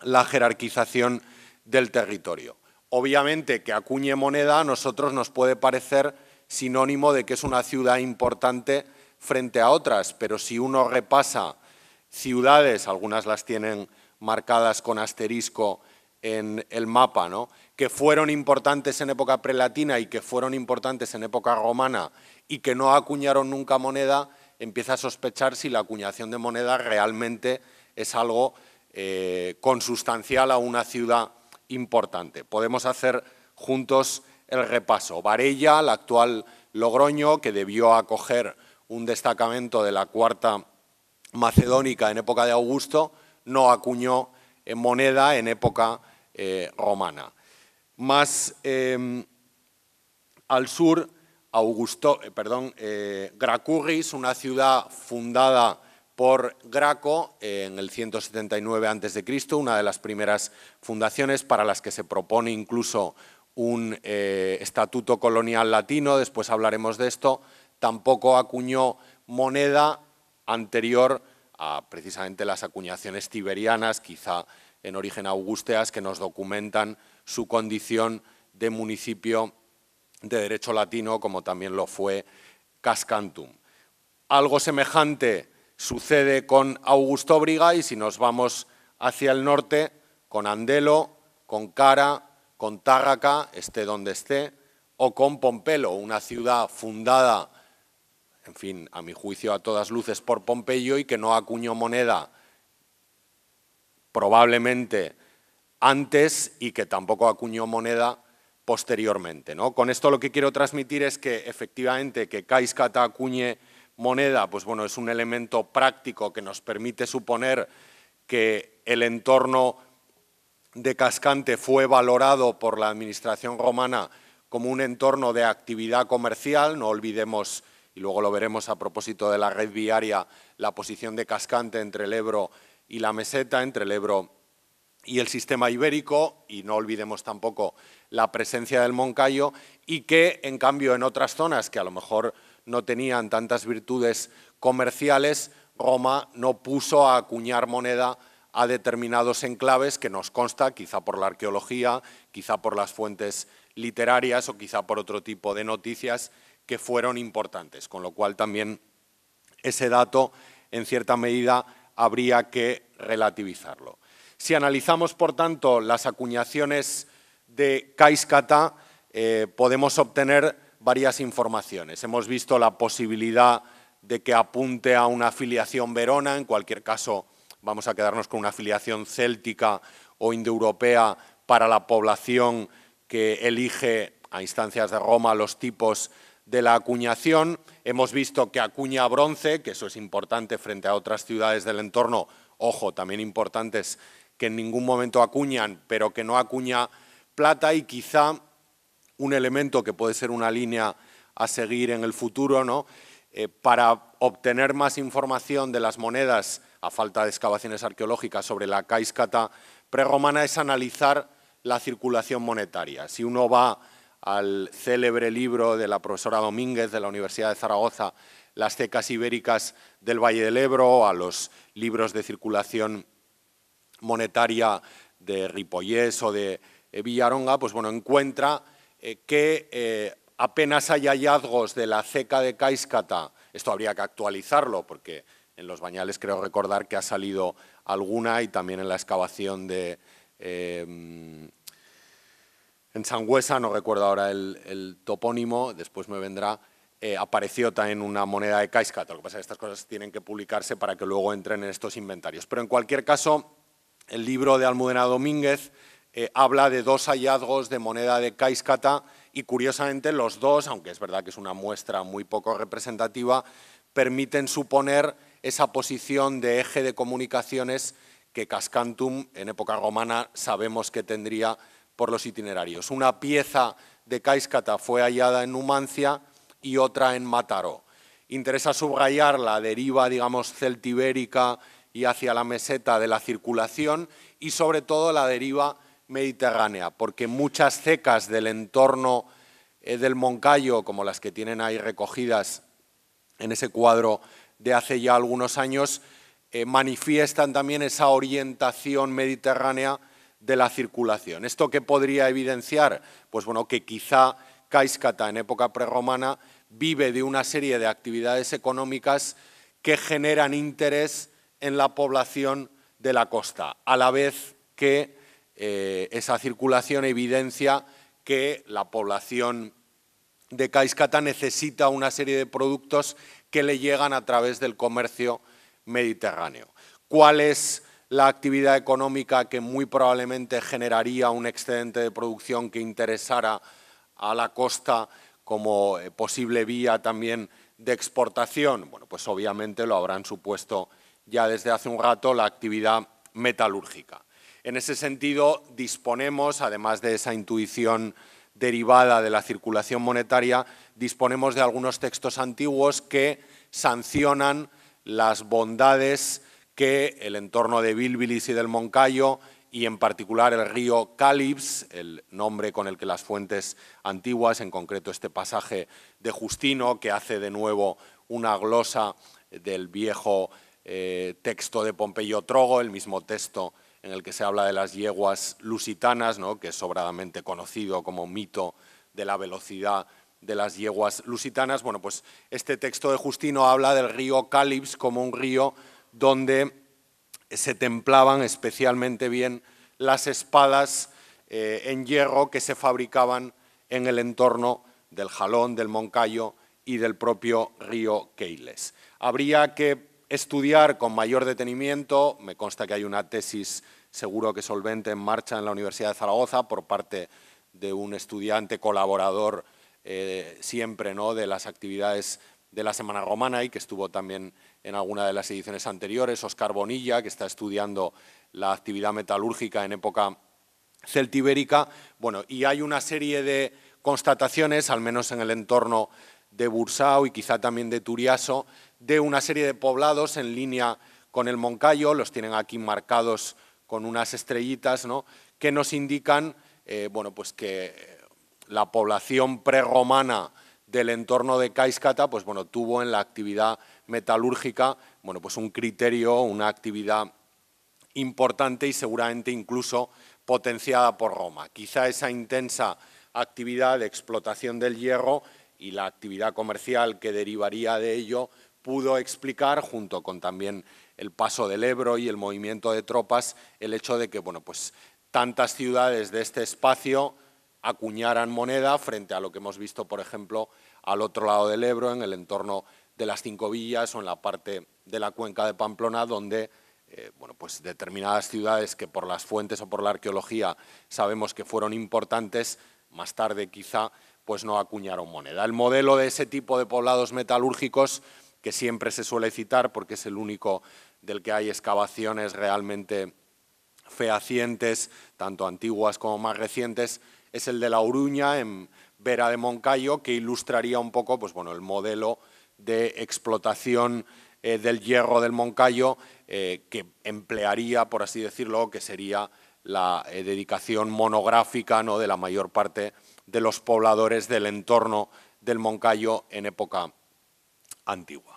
la jerarquización del territorio. Obviamente que acuñe moneda a nosotros nos puede parecer sinónimo de que es una ciudad importante frente a otras, pero si uno repasa ciudades, algunas las tienen marcadas con asterisco en el mapa, ¿no? que fueron importantes en época prelatina y que fueron importantes en época romana y que no acuñaron nunca moneda, empieza a sospechar si la acuñación de moneda realmente es algo eh, consustancial a una ciudad importante. Podemos hacer juntos el repaso. Varella, la actual Logroño, que debió acoger un destacamento de la cuarta macedónica en época de Augusto, no acuñó moneda en época eh, romana. Más em, al sur, Augusto, eh, perdón, eh, Gracurris, una ciudad fundada por Graco eh, en el 179 a.C., una de las primeras fundaciones para las que se propone incluso un estatuto colonial latino, después hablaremos de esto, tampoco acuñó moneda anterior a precisamente las acuñaciones tiberianas, quizá en origen augusteas, que nos documentan su condición de municipio de derecho latino, como también lo fue Cascantum. Algo semejante sucede con Augusto Briga y si nos vamos hacia el norte, con Andelo, con Cara, con Tárraca, esté donde esté, o con Pompelo, una ciudad fundada, en fin, a mi juicio a todas luces por Pompeyo y que no acuñó moneda probablemente antes y que tampoco acuñó moneda posteriormente. ¿no? Con esto lo que quiero transmitir es que efectivamente que Caiscata acuñe moneda pues bueno, es un elemento práctico que nos permite suponer que el entorno de Cascante fue valorado por la administración romana como un entorno de actividad comercial, no olvidemos, y luego lo veremos a propósito de la red viaria, la posición de Cascante entre el Ebro y la meseta, entre el Ebro y el sistema ibérico, y no olvidemos tampoco la presencia del Moncayo, y que, en cambio, en otras zonas que a lo mejor no tenían tantas virtudes comerciales, Roma no puso a acuñar moneda a determinados enclaves que nos consta, quizá por la arqueología, quizá por las fuentes literarias o quizá por otro tipo de noticias que fueron importantes, con lo cual también ese dato en cierta medida habría que relativizarlo. Si analizamos, por tanto, las acuñaciones de Caiscata eh, podemos obtener varias informaciones. Hemos visto la posibilidad de que apunte a una afiliación verona, en cualquier caso vamos a quedarnos con una afiliación céltica o indoeuropea para la población que elige a instancias de Roma los tipos de la acuñación. Hemos visto que acuña bronce, que eso es importante frente a otras ciudades del entorno, ojo, también importantes que en ningún momento acuñan, pero que no acuña plata y quizá un elemento que puede ser una línea a seguir en el futuro, ¿no? Eh, para obtener más información de las monedas, a falta de excavaciones arqueológicas, sobre la caíscata prerromana, es analizar la circulación monetaria. Si uno va al célebre libro de la profesora Domínguez de la Universidad de Zaragoza, Las cecas ibéricas del Valle del Ebro, a los libros de circulación monetaria de Ripollés o de eh, Villaronga, pues bueno, encuentra eh, que eh, apenas hay hallazgos de la ceca de Caiscata, esto habría que actualizarlo porque en los bañales creo recordar que ha salido alguna y también en la excavación de... Em, en Sangüesa, no recuerdo ahora el, topónimo, después me vendrá, apareció también una moneda de Caiscata. Lo que pasa es que estas cosas tienen que publicarse para que luego entren en estos inventarios. Pero en cualquier caso, el libro de Almudena Domínguez eh, habla de dos hallazgos de moneda de Caiscata y curiosamente los dos, aunque es verdad que es una muestra muy poco representativa, permiten suponer esa posición de eje de comunicaciones que Cascantum en época romana sabemos que tendría por los itinerarios. Una pieza de Caiscata fue hallada en Numancia y otra en Mataró. Interesa subrayar la deriva, digamos, celtibérica y hacia la meseta de la circulación y sobre todo la deriva mediterránea, porque muchas cecas del entorno eh, del Moncayo, como las que tienen ahí recogidas en ese cuadro de hace ya algunos años, eh, manifiestan también esa orientación mediterránea de la circulación. ¿Esto qué podría evidenciar? Pues bueno, que quizá Caiscata, en época prerromana vive de una serie de actividades económicas que generan interés en la población de la costa, a la vez que eh, esa circulación evidencia que la población de Caiscata necesita una serie de productos que le llegan a través del comercio mediterráneo. ¿Cuál es la actividad económica que muy probablemente generaría un excedente de producción que interesara a la costa como eh, posible vía también de exportación? Bueno, pues obviamente lo habrán supuesto ya desde hace un rato la actividad metalúrgica. En ese sentido, disponemos, además de esa intuición derivada de la circulación monetaria, disponemos de algunos textos antiguos que sancionan las bondades que el entorno de Bilbilis y del Moncayo y en particular el río Calips, el nombre con el que las fuentes antiguas, en concreto este pasaje de Justino, que hace de nuevo una glosa del viejo eh, texto de Pompeyo Trogo, el mismo texto en el que se habla de las yeguas lusitanas, que es sobradamente conocido como mito de la velocidad de las yeguas lusitanas. Bueno, pues este texto de Justino habla del río Calips como un río donde se templaban especialmente bien las espadas eh, en hierro que se fabricaban en el entorno del Jalón, del Moncayo y del propio río Keiles. Habría que estudiar con mayor detenimiento. Me consta que hay una tesis seguro que solvente en marcha en la Universidad de Zaragoza por parte de un estudiante colaborador eh, siempre ¿no? de las actividades de la Semana Romana y que estuvo también en alguna de las ediciones anteriores, Oscar Bonilla, que está estudiando la actividad metalúrgica en época celtibérica. Bueno, y hay una serie de constataciones, al menos en el entorno de Bursao y quizá también de Turiaso, de una serie de poblados en línea con el Moncayo, los tienen aquí marcados con unas estrellitas, que nos indican eh, bueno, pues que eh, la población prerromana del entorno de Caiscata pues, bueno, tuvo en la actividad metalúrgica bueno, pues un criterio, una actividad importante y seguramente incluso potenciada por Roma. Quizá esa intensa actividad de explotación del hierro y la actividad comercial que derivaría de ello pudo explicar, junto con también el paso del Ebro y el movimiento de tropas, el hecho de que bueno, pues, tantas ciudades de este espacio acuñaran moneda frente a lo que hemos visto, por ejemplo, al otro lado del Ebro, en el entorno de las Cinco Villas o en la parte de la cuenca de Pamplona, donde eh, pues determinadas ciudades que por las fuentes o por la arqueología sabemos que fueron importantes, más tarde quizá pues no acuñaron moneda. El modelo de ese tipo de poblados metalúrgicos que siempre se suele citar porque es el único del que hay excavaciones realmente fehacientes, tanto antiguas como más recientes, es el de La Uruña, en Vera de Moncayo, que ilustraría un poco pues, bueno, el modelo de explotación eh, del hierro del Moncayo eh, que emplearía, por así decirlo, que sería la eh, dedicación monográfica ¿no? de la mayor parte de los pobladores del entorno del Moncayo en época antigua.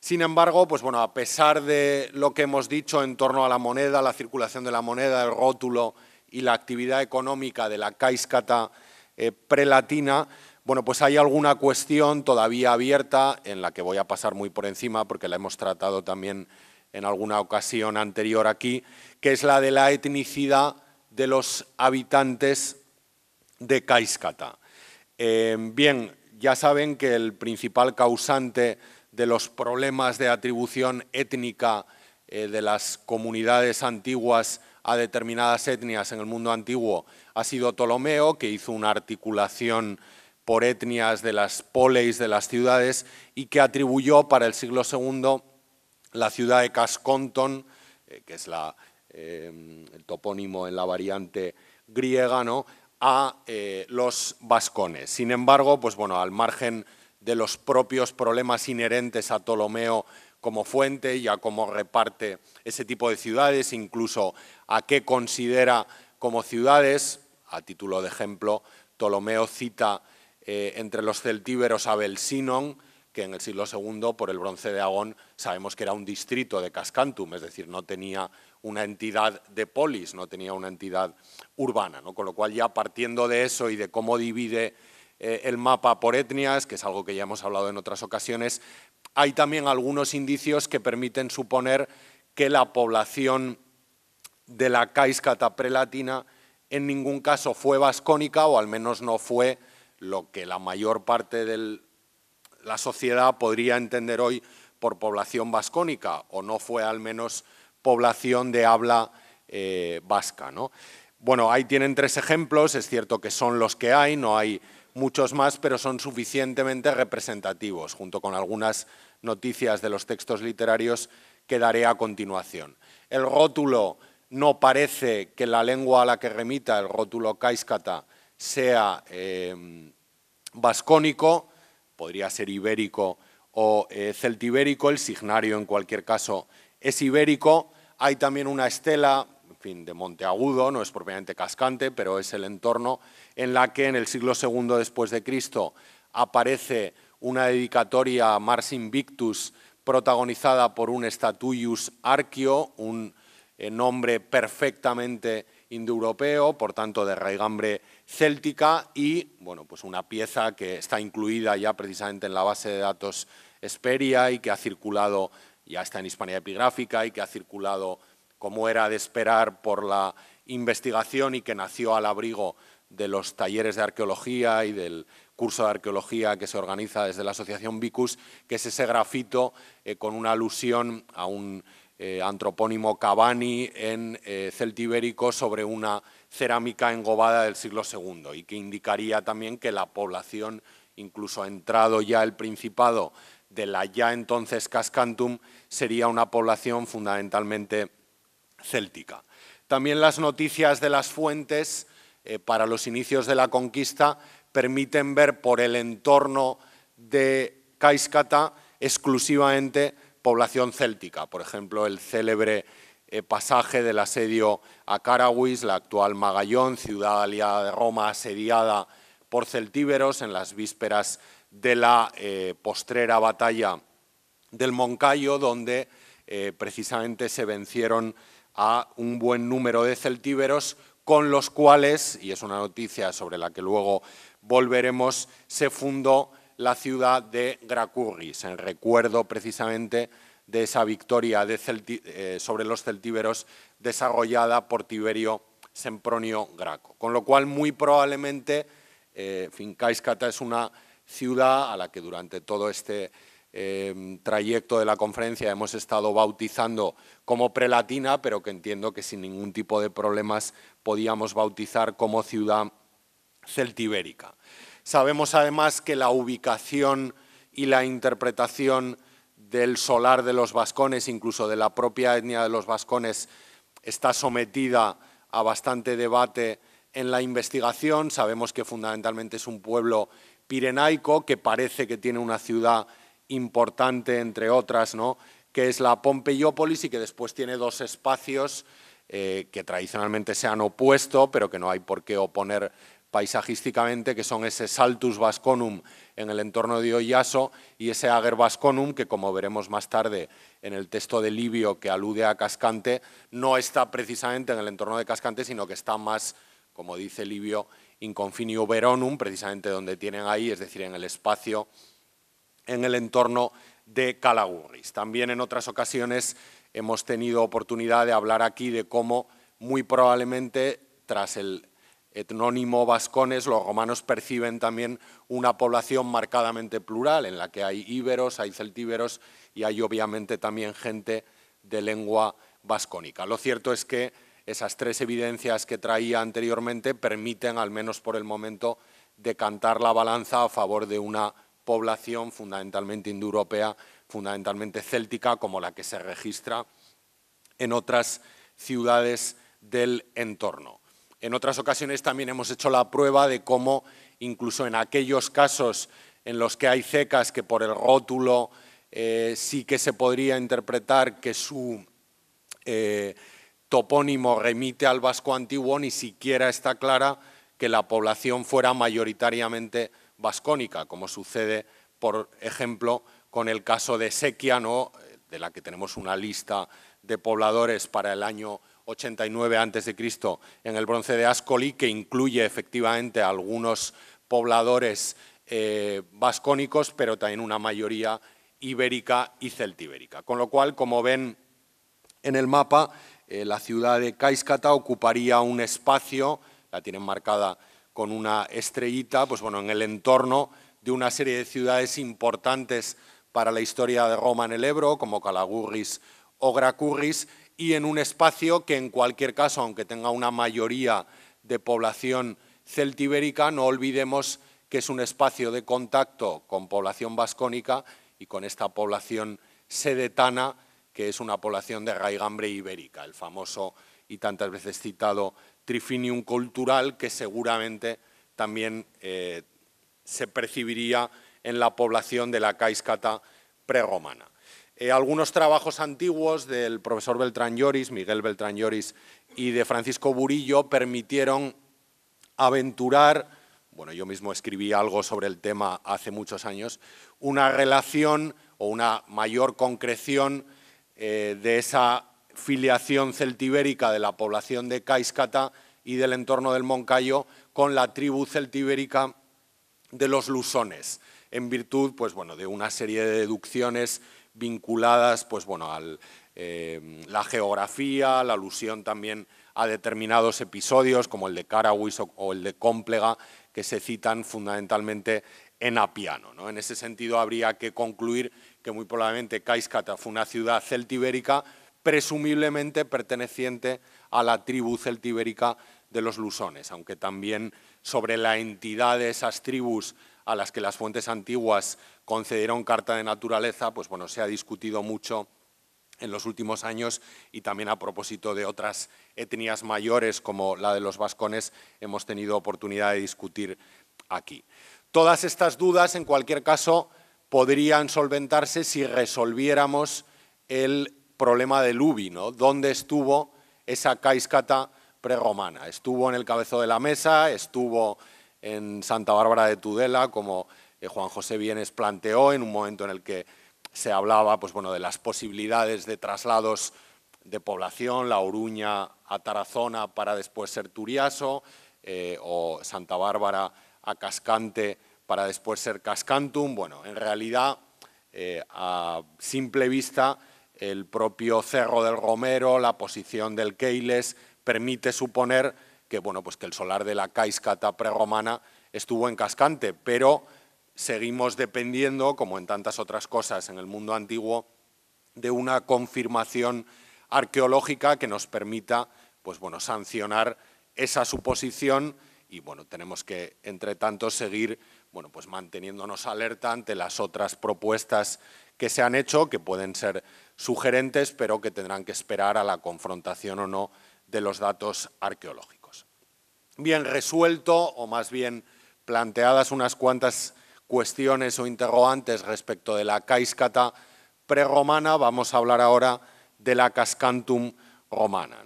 Sin embargo, pues a pesar de lo que hemos dicho en torno a la moneda, la circulación de la moneda, el rótulo y la actividad económica de la caiscata eh, prelatina, bueno, pues hay alguna cuestión todavía abierta en la que voy a pasar muy por encima porque la hemos tratado también en alguna ocasión anterior aquí, que es la de la etnicidad de los habitantes de Caiscata. Eh, bien, ya saben que el principal causante de los problemas de atribución étnica eh, de las comunidades antiguas a determinadas etnias en el mundo antiguo ha sido Ptolomeo, que hizo una articulación por etnias de las poleis de las ciudades y que atribuyó para el siglo II la ciudad de Casconton, eh, que es eh, el topónimo en la variante griega, ¿no? a los vascones. Sin embargo, pues bueno, al margen de los propios problemas inherentes a Ptolomeo como fuente y a cómo reparte ese tipo de ciudades, incluso a qué considera como ciudades. A título de ejemplo, Ptolomeo cita eh, entre los celtíberos a Belsinon, que en el siglo II, por el bronce de Agón, sabemos que era un distrito de Cascantum, es decir, no tenía una entidad de polis, no tenía una entidad urbana. Con lo cual, ya partiendo de eso y de cómo divide eh, el mapa por etnias, que es algo que ya hemos hablado en otras ocasiones, hay también algunos indicios que permiten suponer que la población de la Caiscata prelatina en ningún caso fue vascónica o al menos no fue lo que la mayor parte de la sociedad podría entender hoy por población vascónica o no fue al menos población de habla eh, vasca. Bueno, ahí tienen tres ejemplos, es cierto que son los que hay, no hay muchos más, pero son suficientemente representativos, junto con algunas noticias de los textos literarios que daré a continuación. El rótulo no parece que la lengua a la que remita el rótulo cáiscata sea em, vascónico, podría ser ibérico o eh, celtibérico, el signario en cualquier caso es ibérico. Hay también una estela fin, de Monteagudo, no es propiamente cascante, pero es el entorno en la que en el siglo II después de Cristo aparece una dedicatoria a Mars Invictus protagonizada por un Statuius archio, un eh, nombre perfectamente indoeuropeo, por tanto de raigambre céltica y bueno, pues una pieza que está incluida ya precisamente en la base de datos Esperia y que ha circulado, ya está en Hispania Epigráfica y que ha circulado como era de esperar por la investigación y que nació al abrigo de los talleres de arqueología y del curso de arqueología que se organiza desde la asociación Vicus, que es ese grafito eh, con una alusión a un eh, antropónimo Cavani en eh, celtibérico sobre una cerámica engobada del siglo II y que indicaría también que la población, incluso ha entrado ya el Principado de la ya entonces Cascantum, sería una población fundamentalmente también las noticias de las fuentes eh, para los inicios de la conquista permiten ver por el entorno de Caiscata exclusivamente población céltica. Por ejemplo, el célebre eh, pasaje del asedio a Carawis, la actual Magallón, ciudad aliada de Roma asediada por celtíberos en las vísperas de la eh, postrera batalla del Moncayo, donde precisamente se vencieron a un buen número de celtíberos con los cuales, y es una noticia sobre la que luego volveremos, se fundó la ciudad de Gracurris, en recuerdo precisamente de esa victoria eh, sobre los celtíberos desarrollada por Tiberio Sempronio Graco. Con lo cual, muy probablemente, eh, Fincaiscata es una ciudad a la que durante todo este Em, trayecto de la conferencia hemos estado bautizando como prelatina, pero que entiendo que sin ningún tipo de problemas podíamos bautizar como ciudad celtibérica. Sabemos además que la ubicación y la interpretación del solar de los vascones, incluso de la propia etnia de los vascones, está sometida a bastante debate en la investigación. Sabemos que fundamentalmente es un pueblo pirenaico que parece que tiene una ciudad importante, entre otras, ¿no? que es la Pompeyópolis y que después tiene dos espacios eh, que tradicionalmente se han opuesto, pero que no hay por qué oponer paisajísticamente, que son ese Saltus Vasconum en el entorno de Oyaso y ese Ager Vasconum, que como veremos más tarde en el texto de Livio que alude a Cascante, no está precisamente en el entorno de Cascante, sino que está más, como dice Livio, Inconfinio Veronum, precisamente donde tienen ahí, es decir, en el espacio en el entorno de Calagurris. También en otras ocasiones hemos tenido oportunidad de hablar aquí de cómo muy probablemente tras el etnónimo vascones, los romanos perciben también una población marcadamente plural, en la que hay íberos, hay celtíberos y hay obviamente también gente de lengua vascónica. Lo cierto es que esas tres evidencias que traía anteriormente permiten, al menos por el momento, decantar la balanza a favor de una población fundamentalmente indoeuropea, fundamentalmente céltica, como la que se registra en otras ciudades del entorno. En otras ocasiones también hemos hecho la prueba de cómo, incluso en aquellos casos en los que hay cecas que por el rótulo eh, sí que se podría interpretar que su eh, topónimo remite al vasco antiguo, ni siquiera está clara que la población fuera mayoritariamente como sucede, por ejemplo, con el caso de no de la que tenemos una lista de pobladores para el año 89 a.C. en el bronce de Ascoli, que incluye efectivamente algunos pobladores eh, vascónicos, pero también una mayoría ibérica y celtibérica. Con lo cual, como ven en el mapa, eh, la ciudad de caíscata ocuparía un espacio, la tienen marcada con una estrellita, pues bueno, en el entorno de una serie de ciudades importantes para la historia de Roma en el Ebro, como Calagurris o Gracurris, y en un espacio que en cualquier caso, aunque tenga una mayoría de población celtibérica, no olvidemos que es un espacio de contacto con población vascónica y con esta población sedetana, que es una población de raigambre ibérica, el famoso y tantas veces citado trifinium cultural que seguramente también eh, se percibiría en la población de la Caiscata prerromana. Eh, algunos trabajos antiguos del profesor Beltrán Lloris, Miguel Beltrán Lloris y de Francisco Burillo permitieron aventurar, bueno, yo mismo escribí algo sobre el tema hace muchos años, una relación o una mayor concreción eh, de esa filiación celtibérica de la población de Caiscata y del entorno del Moncayo con la tribu celtibérica de los lusones, en virtud pues, bueno, de una serie de deducciones vinculadas pues, bueno, a eh, la geografía, la alusión también a determinados episodios como el de Carawis o, el de Cómplega, que se citan fundamentalmente en Apiano. En ese sentido, habría que concluir que muy probablemente Caiscata fue una ciudad celtibérica, presumiblemente perteneciente a la tribu celtibérica de los lusones, aunque también sobre la entidad de esas tribus a las que las fuentes antiguas concedieron carta de naturaleza, pues bueno, se ha discutido mucho en los últimos años y también a propósito de otras etnias mayores como la de los vascones hemos tenido oportunidad de discutir aquí. Todas estas dudas, en cualquier caso, podrían solventarse si resolviéramos el problema de Lubi, ¿no? ¿Dónde estuvo esa caiscata prerromana? Estuvo en el cabezo de la mesa, estuvo en Santa Bárbara de Tudela, como eh, Juan José Vienes planteó, en un momento en el que se hablaba pues, bueno, de las posibilidades de traslados de población, La Uruña a Tarazona para después ser Turiaso, eh, o Santa Bárbara a Cascante para después ser Cascantum. Bueno, en realidad, eh, a simple vista, el propio Cerro del Romero, la posición del Keiles, permite suponer que, pues que el solar de la Caiscata prerromana estuvo en Cascante, pero seguimos dependiendo, como en tantas otras cosas en el mundo antiguo, de una confirmación arqueológica que nos permita pues bueno, sancionar esa suposición y bueno, tenemos que, entre tanto, seguir bueno, pues manteniéndonos alerta ante las otras propuestas que se han hecho, que pueden ser sugerentes, pero que tendrán que esperar a la confrontación o no de los datos arqueológicos. Bien resuelto, o más bien planteadas unas cuantas cuestiones o interrogantes respecto de la caiscata prerromana, vamos a hablar ahora de la cascantum romana.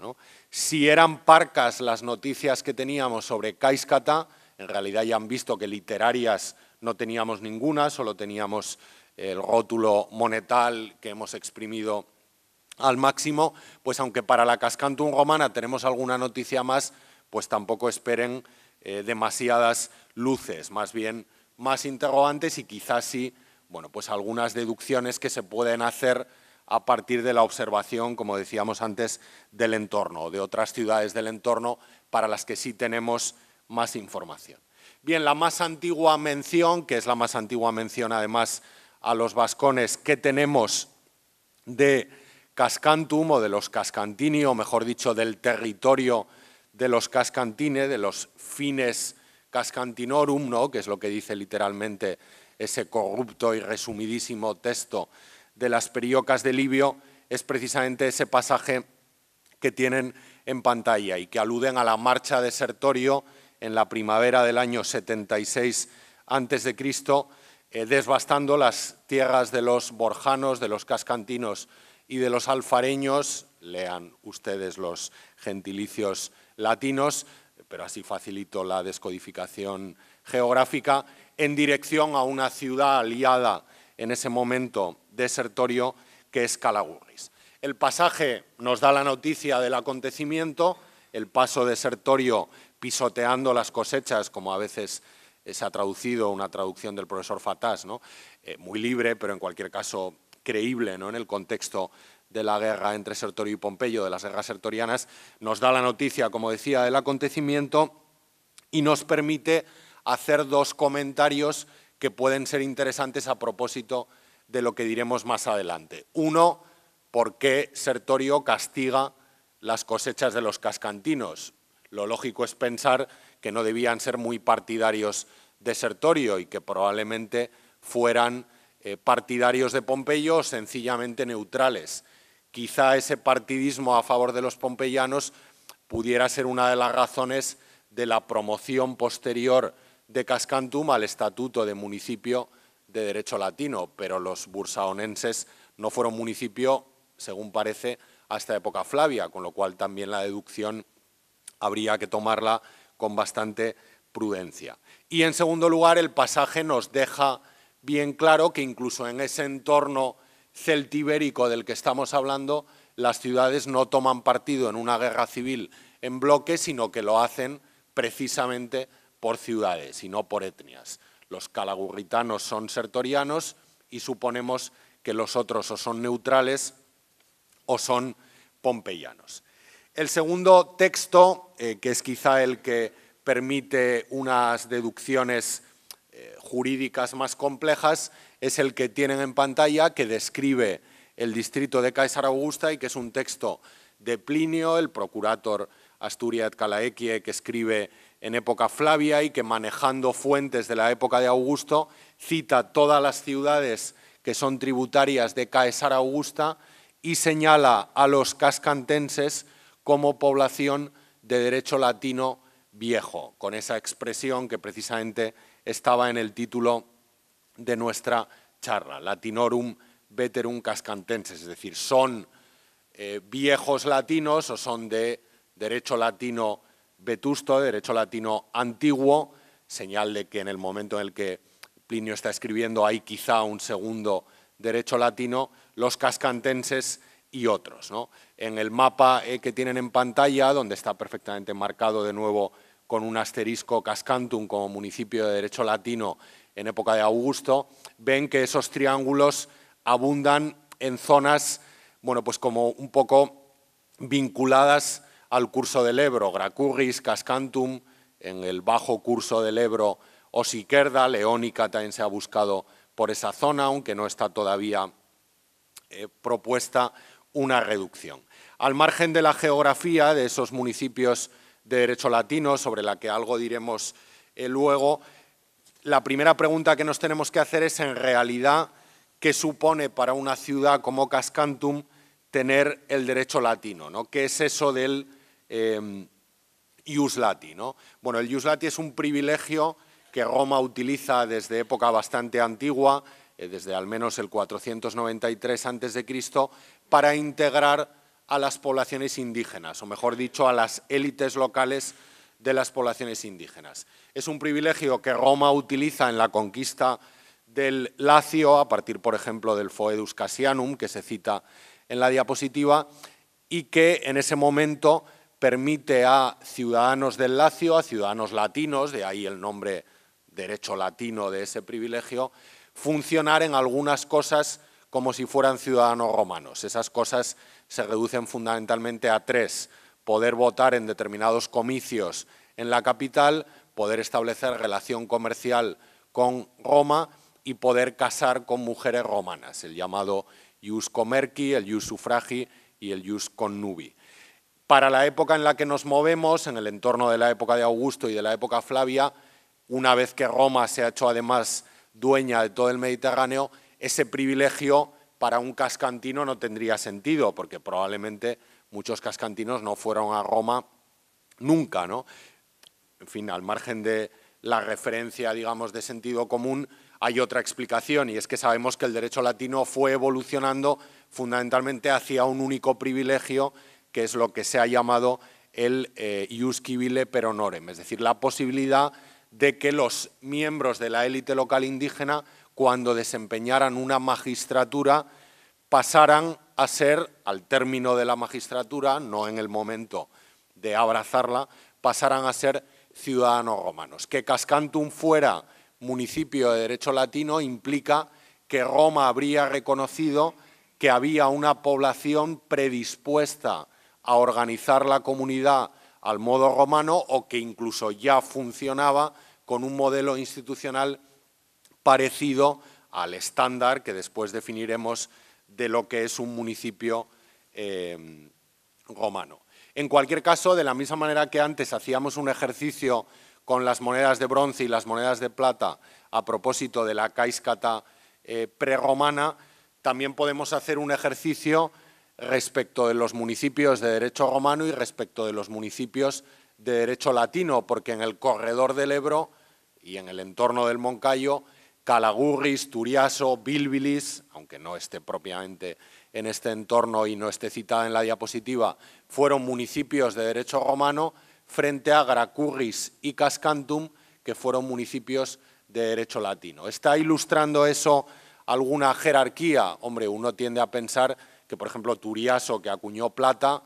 Si eran parcas las noticias que teníamos sobre caiscata, en realidad ya han visto que literarias no teníamos ninguna, solo teníamos el rótulo monetal que hemos exprimido al máximo, pues aunque para la Cascantum Romana tenemos alguna noticia más, pues tampoco esperen eh, demasiadas luces, más bien más interrogantes y quizás sí, bueno, pues algunas deducciones que se pueden hacer a partir de la observación, como decíamos antes, del entorno, o de otras ciudades del entorno para las que sí tenemos más información. Bien, la más antigua mención, que es la más antigua mención además a los vascones que tenemos de Cascantum o de los Cascantini, o mejor dicho, del territorio de los Cascantine, de los fines Cascantinorum, ¿no? que es lo que dice literalmente ese corrupto y resumidísimo texto de las periocas de Livio, es precisamente ese pasaje que tienen en pantalla y que aluden a la marcha de Sertorio en la primavera del año 76 a.C., eh, desbastando las tierras de los borjanos, de los cascantinos y de los alfareños, lean ustedes los gentilicios latinos, pero así facilito la descodificación geográfica, en dirección a una ciudad aliada en ese momento de Sertorio, que es Calagurris. El pasaje nos da la noticia del acontecimiento, el paso de Sertorio pisoteando las cosechas, como a veces se ha traducido una traducción del profesor Fatas, eh, muy libre, pero en cualquier caso creíble ¿no? en el contexto de la guerra entre Sertorio y Pompeyo, de las guerras sertorianas, nos da la noticia, como decía, del acontecimiento y nos permite hacer dos comentarios que pueden ser interesantes a propósito de lo que diremos más adelante. Uno, por qué Sertorio castiga las cosechas de los cascantinos. Lo lógico es pensar que no debían ser muy partidarios de Sertorio y que probablemente fueran eh, partidarios de Pompeyo o sencillamente neutrales. Quizá ese partidismo a favor de los pompeyanos pudiera ser una de las razones de la promoción posterior de Cascantum al estatuto de municipio de derecho latino, pero los bursaonenses no fueron municipio, según parece, hasta época Flavia, con lo cual también la deducción habría que tomarla con bastante prudencia. Y en segundo lugar, el pasaje nos deja bien claro que incluso en ese entorno celtibérico del que estamos hablando, las ciudades no toman partido en una guerra civil en bloque, sino que lo hacen precisamente por ciudades y no por etnias. Los calagurritanos son sertorianos y suponemos que los otros o son neutrales o son pompeyanos. El segundo texto, eh, que es quizá el que permite unas deducciones eh, jurídicas más complejas, es el que tienen en pantalla, que describe el distrito de Caesar Augusta y que es un texto de Plinio, el procurator Asturias Calaequie, que escribe en época Flavia y que manejando fuentes de la época de Augusto, cita todas las ciudades que son tributarias de Caesar Augusta y señala a los cascantenses como población de derecho latino viejo, con esa expresión que precisamente estaba en el título de nuestra charla, Latinorum Veterum Cascantenses, es decir, son eh, viejos latinos o son de derecho latino vetusto, de derecho latino antiguo, señal de que en el momento en el que Plinio está escribiendo hay quizá un segundo derecho latino, los cascantenses y otros. ¿no? En el mapa eh, que tienen en pantalla, donde está perfectamente marcado de nuevo con un asterisco Cascantum como municipio de derecho latino en época de Augusto, ven que esos triángulos abundan en zonas, bueno, pues como un poco vinculadas al curso del Ebro, Gracurris, Cascantum, en el bajo curso del Ebro, Osikerda, Leónica también se ha buscado por esa zona, aunque no está todavía eh, propuesta una reducción. Al margen de la geografía de esos municipios de derecho latino, sobre la que algo diremos eh, luego, la primera pregunta que nos tenemos que hacer es, en realidad, ¿qué supone para una ciudad como Cascantum tener el derecho latino? ¿no? ¿Qué es eso del Iuslati? Em, ius Bueno, el ius lati es un privilegio que Roma utiliza desde época bastante antigua eh, desde al menos el 493 a.C., para integrar a las poblaciones indígenas, o mejor dicho, a las élites locales de las poblaciones indígenas. Es un privilegio que Roma utiliza en la conquista del Lacio, a partir, por ejemplo, del Foedus Cassianum, que se cita en la diapositiva, y que en ese momento permite a ciudadanos del Lacio, a ciudadanos latinos, de ahí el nombre derecho latino de ese privilegio, funcionar en algunas cosas como si fueran ciudadanos romanos. Esas cosas se reducen fundamentalmente a tres. Poder votar en determinados comicios en la capital, poder establecer relación comercial con Roma y poder casar con mujeres romanas, el llamado ius comerci, el ius suffragi y el ius connubi. Para la época en la que nos movemos, en el entorno de la época de Augusto y de la época Flavia, una vez que Roma se ha hecho además dueña de todo el Mediterráneo, ese privilegio para un cascantino no tendría sentido, porque probablemente muchos cascantinos no fueron a Roma nunca, En fin, al margen de la referencia, digamos, de sentido común, hay otra explicación, y es que sabemos que el derecho latino fue evolucionando fundamentalmente hacia un único privilegio, que es lo que se ha llamado el eh, ius civile per honorem, es decir, la posibilidad de que los miembros de la élite local indígena, cuando desempeñaran una magistratura, pasaran a ser, al término de la magistratura, no en el momento de abrazarla, pasaran a ser ciudadanos romanos. Que Cascantum fuera municipio de derecho latino implica que Roma habría reconocido que había una población predispuesta a organizar la comunidad al modo romano o que incluso ya funcionaba con un modelo institucional parecido al estándar que después definiremos de lo que es un municipio eh, romano. En cualquier caso, de la misma manera que antes hacíamos un ejercicio con las monedas de bronce y las monedas de plata a propósito de la caíscata eh, prerromana, también podemos hacer un ejercicio respecto de los municipios de derecho romano y respecto de los municipios de derecho latino, porque en el corredor del Ebro y en el entorno del Moncayo, Calagurris, Turiaso, Bilbilis, aunque no esté propiamente en este entorno y no esté citada en la diapositiva, fueron municipios de derecho romano frente a Gracurris y Cascantum, que fueron municipios de derecho latino. ¿Está ilustrando eso alguna jerarquía? Hombre, uno tiende a pensar por ejemplo, Turiaso, que acuñó plata,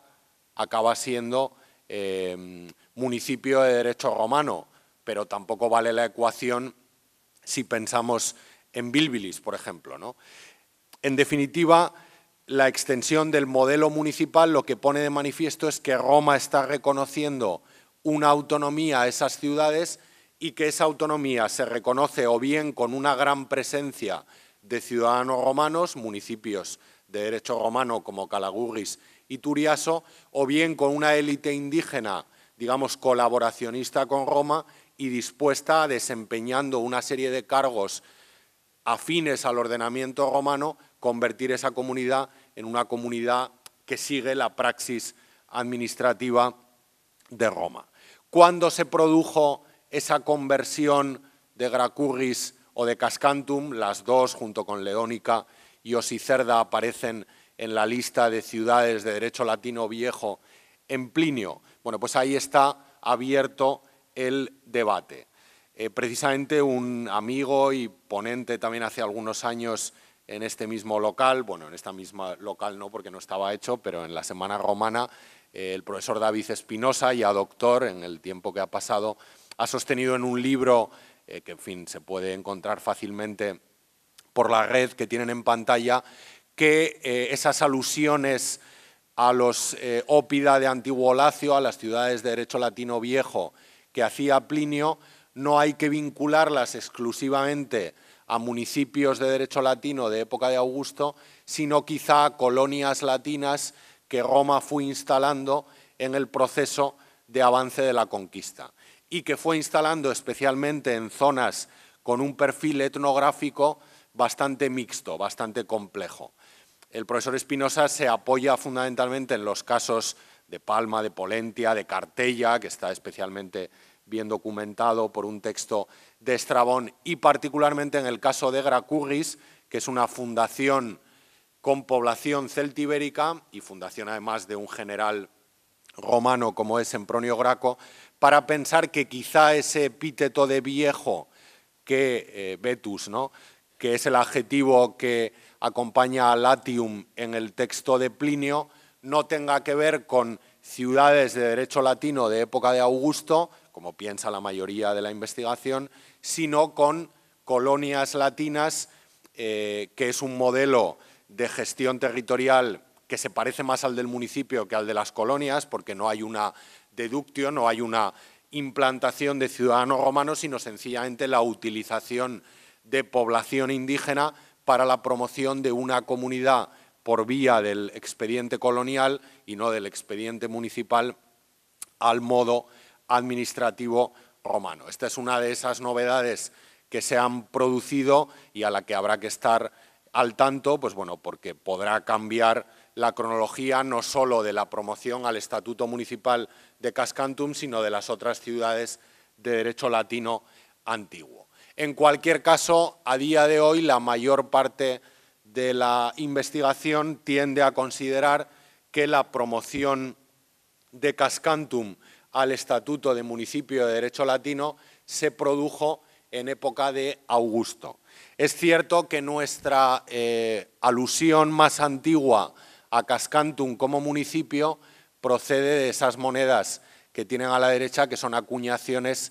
acaba siendo em, municipio de derecho romano, pero tampoco vale la ecuación si pensamos en Bilbilis, por ejemplo. ¿no? En definitiva, la extensión del modelo municipal lo que pone de manifiesto es que Roma está reconociendo una autonomía a esas ciudades y que esa autonomía se reconoce o bien con una gran presencia de ciudadanos romanos, municipios de derecho romano como Calagurris y Turiaso, o bien con una élite indígena, digamos, colaboracionista con Roma y dispuesta a desempeñando una serie de cargos afines al ordenamiento romano, convertir esa comunidad en una comunidad que sigue la praxis administrativa de Roma. ¿Cuándo se produjo esa conversión de Gracurris o de Cascantum, las dos junto con Leónica y Osicerda aparecen en la lista de ciudades de derecho latino viejo en Plinio. Bueno, pues ahí está abierto el debate. Eh, precisamente un amigo y ponente también hace algunos años en este mismo local, bueno, en esta misma local no porque no estaba hecho, pero en la Semana Romana, eh, el profesor David Espinosa, y a doctor en el tiempo que ha pasado, ha sostenido en un libro eh, que, en fin, se puede encontrar fácilmente por la red que tienen en pantalla, que eh, esas alusiones a los eh, ópida de Antiguo Lacio, a las ciudades de derecho latino viejo que hacía Plinio, no hay que vincularlas exclusivamente a municipios de derecho latino de época de Augusto, sino quizá a colonias latinas que Roma fue instalando en el proceso de avance de la conquista y que fue instalando especialmente en zonas con un perfil etnográfico bastante mixto, bastante complejo. El profesor Espinosa se apoya fundamentalmente en los casos de Palma, de Polentia, de Cartella, que está especialmente bien documentado por un texto de Estrabón, y particularmente en el caso de Gracurris, que es una fundación con población celtibérica y fundación además de un general romano como es Empronio Graco, para pensar que quizá ese epíteto de viejo que eh, Betus, ¿no? que es el adjetivo que acompaña a Latium en el texto de Plinio, no tenga que ver con ciudades de derecho latino de época de Augusto, como piensa la mayoría de la investigación, sino con colonias latinas, eh, que es un modelo de gestión territorial que se parece más al del municipio que al de las colonias, porque no hay una deductio, no hay una implantación de ciudadanos romanos, sino sencillamente la utilización de población indígena para la promoción de una comunidad por vía del expediente colonial y no del expediente municipal al modo administrativo romano. Esta es una de esas novedades que se han producido y a la que habrá que estar al tanto, pues bueno, porque podrá cambiar la cronología no solo de la promoción al Estatuto Municipal de Cascantum, sino de las otras ciudades de derecho latino antiguo. En cualquier caso, a día de hoy la mayor parte de la investigación tiende a considerar que la promoción de Cascantum al Estatuto de Municipio de Derecho Latino se produjo en época de Augusto. Es cierto que nuestra eh, alusión más antigua a Cascantum como municipio procede de esas monedas que tienen a la derecha, que son acuñaciones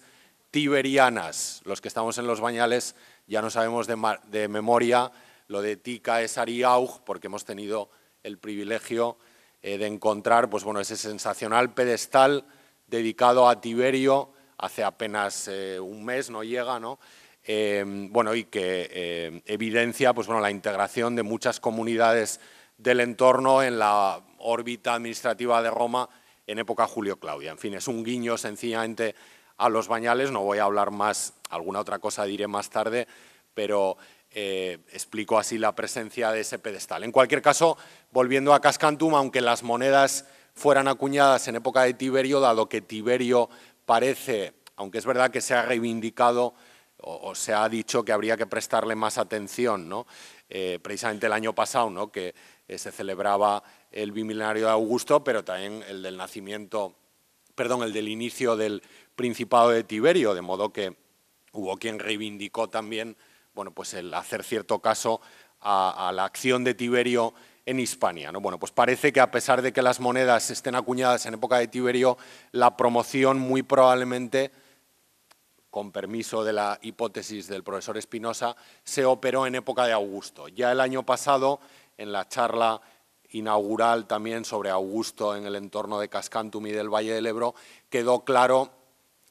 tiberianas. Los que estamos en los bañales ya no sabemos de, memoria lo de Tica es Ariaug, porque hemos tenido el privilegio eh, de encontrar pues, bueno, ese sensacional pedestal dedicado a Tiberio hace apenas eh, un mes, no llega, ¿no? Em, bueno, y que eh, evidencia pues, bueno, la integración de muchas comunidades del entorno en la órbita administrativa de Roma en época Julio-Claudia. En fin, es un guiño sencillamente a los bañales, no voy a hablar más, alguna otra cosa diré más tarde, pero eh, explico así la presencia de ese pedestal. En cualquier caso, volviendo a Cascantum, aunque las monedas fueran acuñadas en época de Tiberio, dado que Tiberio parece, aunque es verdad que se ha reivindicado o, se ha dicho que habría que prestarle más atención, ¿no? Eh, precisamente el año pasado, ¿no? que eh, se celebraba el bimilenario de Augusto, pero también el del nacimiento, perdón, el del inicio del Principado de Tiberio, de modo que hubo quien reivindicó también bueno, pues el hacer cierto caso a, la acción de Tiberio en Hispania. ¿no? Bueno, pues parece que a pesar de que las monedas estén acuñadas en época de Tiberio, la promoción muy probablemente, con permiso de la hipótesis del profesor Espinosa, se operó en época de Augusto. Ya el año pasado, en la charla inaugural también sobre Augusto en el entorno de Cascantum y del Valle del Ebro, quedó claro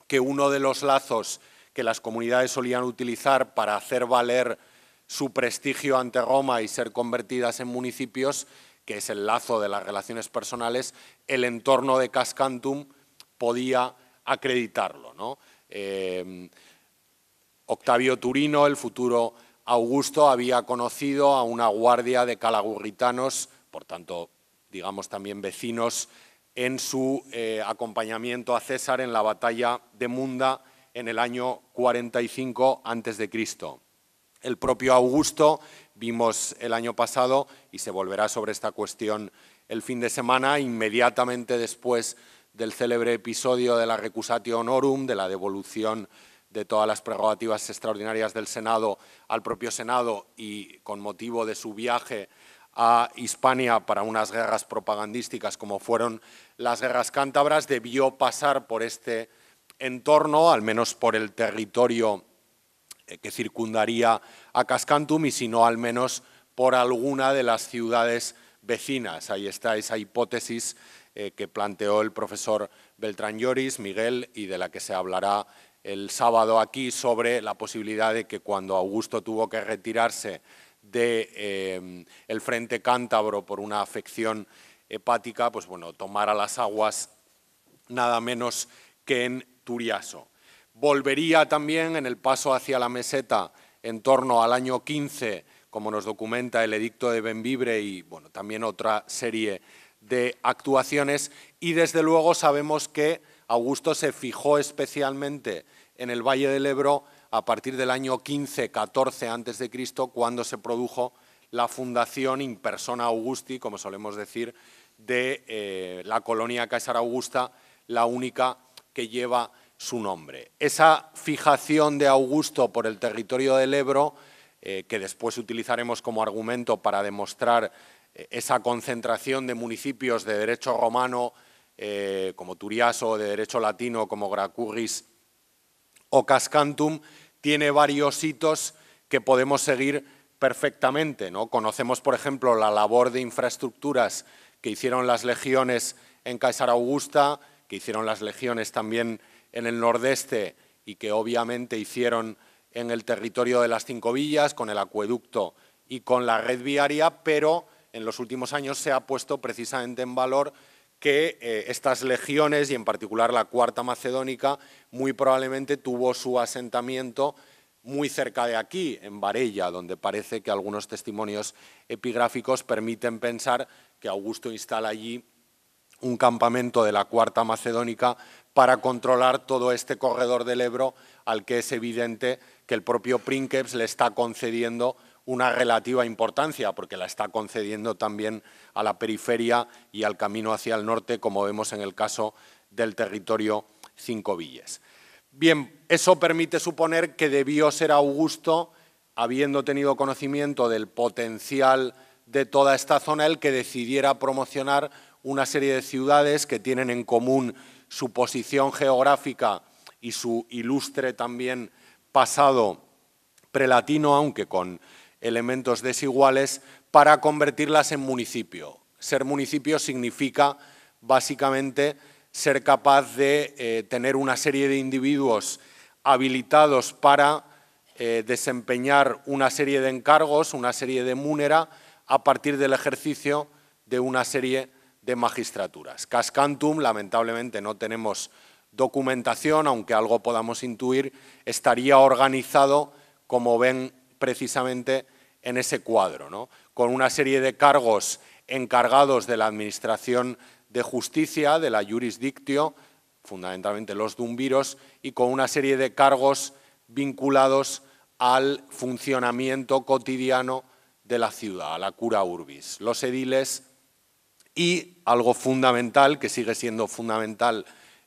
que uno de los lazos que las comunidades solían utilizar para hacer valer su prestigio ante Roma y ser convertidas en municipios, que es el lazo de las relaciones personales, el entorno de Cascantum podía acreditarlo. Eh, Octavio Turino, el futuro Augusto, había conocido a una guardia de calagurritanos, por tanto, digamos también vecinos en su eh, acompañamiento a César en la batalla de Munda en el año 45 a.C. El propio Augusto, vimos el año pasado, y se volverá sobre esta cuestión el fin de semana, inmediatamente después del célebre episodio de la recusatio honorum, de la devolución de todas las prerrogativas extraordinarias del Senado al propio Senado y con motivo de su viaje a Hispania para unas guerras propagandísticas como fueron las guerras cántabras, debió pasar por este entorno, al menos por el territorio eh, que circundaría a Cascantum y si no al menos por alguna de las ciudades vecinas. Ahí está esa hipótesis eh, que planteó el profesor Beltrán Lloris, Miguel, y de la que se hablará el sábado aquí sobre la posibilidad de que cuando Augusto tuvo que retirarse de, em, el Frente Cántabro por una afección hepática, pues bueno, tomara las aguas nada menos que en Turiaso. Volvería también en el paso hacia la meseta en torno al año 15, como nos documenta el edicto de Benvibre y bueno, también otra serie de actuaciones. Y desde luego sabemos que Augusto se fijó especialmente en el Valle del Ebro a partir del año 15-14 a.C., cuando se produjo la fundación in persona Augusti, como solemos decir, de eh, la colonia Caesar Augusta, la única que lleva su nombre. Esa fijación de Augusto por el territorio del Ebro, eh, que después utilizaremos como argumento para demostrar eh, esa concentración de municipios de derecho romano, como Turiaso, de derecho latino, como Gracurris o Cascantum, tiene varios hitos que podemos seguir perfectamente. ¿no? Conocemos, por ejemplo, la labor de infraestructuras que hicieron las legiones en Caesar Augusta, que hicieron las legiones también en el nordeste y que obviamente hicieron en el territorio de las Cinco Villas, con el acueducto y con la red viaria, pero en los últimos años se ha puesto precisamente en valor que eh, estas legiones, y en particular la cuarta macedónica, muy probablemente tuvo su asentamiento muy cerca de aquí, en Varella, donde parece que algunos testimonios epigráficos permiten pensar que Augusto instala allí un campamento de la cuarta macedónica para controlar todo este corredor del Ebro al que es evidente que el propio Princeps le está concediendo una relativa importancia porque la está concediendo también a la periferia y al camino hacia el norte, como vemos en el caso del territorio Cinco Villas. Bien, eso permite suponer que debió ser Augusto, habiendo tenido conocimiento del potencial de toda esta zona, el que decidiera promocionar una serie de ciudades que tienen en común su posición geográfica y su ilustre también pasado prelatino, aunque con elementos desiguales para convertirlas en municipio. Ser municipio significa básicamente ser capaz de eh, tener una serie de individuos habilitados para eh, desempeñar una serie de encargos, una serie de múnera, a partir del ejercicio de una serie de magistraturas. Cascantum, lamentablemente no tenemos documentación, aunque algo podamos intuir, estaría organizado, como ven precisamente, en ese cuadro, ¿no? con una serie de cargos encargados de la Administración de Justicia, de la jurisdictio, fundamentalmente los dumbiros, y con una serie de cargos vinculados al funcionamiento cotidiano de la ciudad, a la cura urbis, los ediles y algo fundamental, que sigue siendo fundamental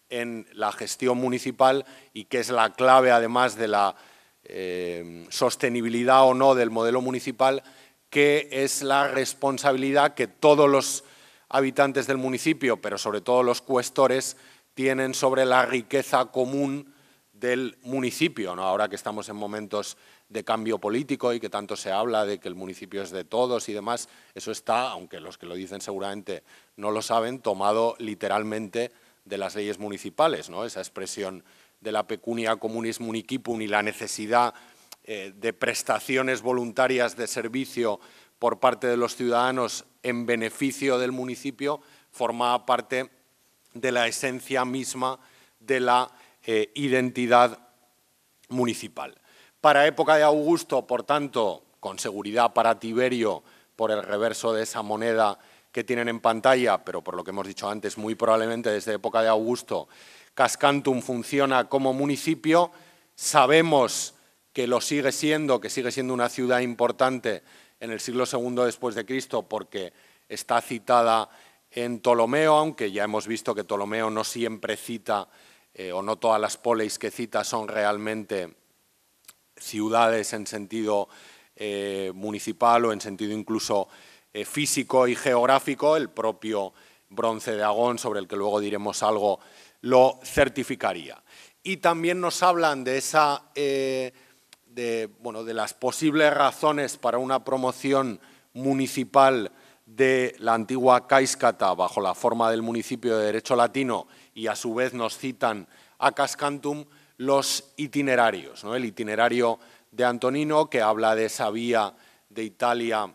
en la gestión municipal y que es la clave además de la eh, sostenibilidad o no del modelo municipal, que es la responsabilidad que todos los habitantes del municipio, pero sobre todo los cuestores, tienen sobre la riqueza común del municipio. Ahora que estamos en momentos de cambio político y que tanto se habla de que el municipio es de todos y demás, eso está, aunque los que lo dicen seguramente no lo saben, tomado literalmente de las leyes municipales, ¿no? esa expresión de la pecunia comunis municipum y la necesidad eh, de prestaciones voluntarias de servicio por parte de los ciudadanos en beneficio del municipio, formaba parte de la esencia misma de la eh, identidad municipal. Para época de Augusto, por tanto, con seguridad para Tiberio, por el reverso de esa moneda que tienen en pantalla, pero por lo que hemos dicho antes, muy probablemente desde época de Augusto, Cascantum funciona como municipio, sabemos que lo sigue siendo, que sigue siendo una ciudad importante en el siglo II después de Cristo porque está citada en Ptolomeo, aunque ya hemos visto que Ptolomeo no siempre cita eh, o no todas las poleis que cita son realmente ciudades en sentido eh, municipal o en sentido incluso eh, físico y geográfico. El propio bronce de Agón, sobre el que luego diremos algo, lo certificaría. Y también nos hablan de esa... Eh, de, las posibles razones para una promoción municipal de la antigua Caiscata bajo la forma del municipio de Derecho Latino y a su vez nos citan a Cascantum los itinerarios, ¿no? el itinerario de Antonino que habla de esa vía de Italia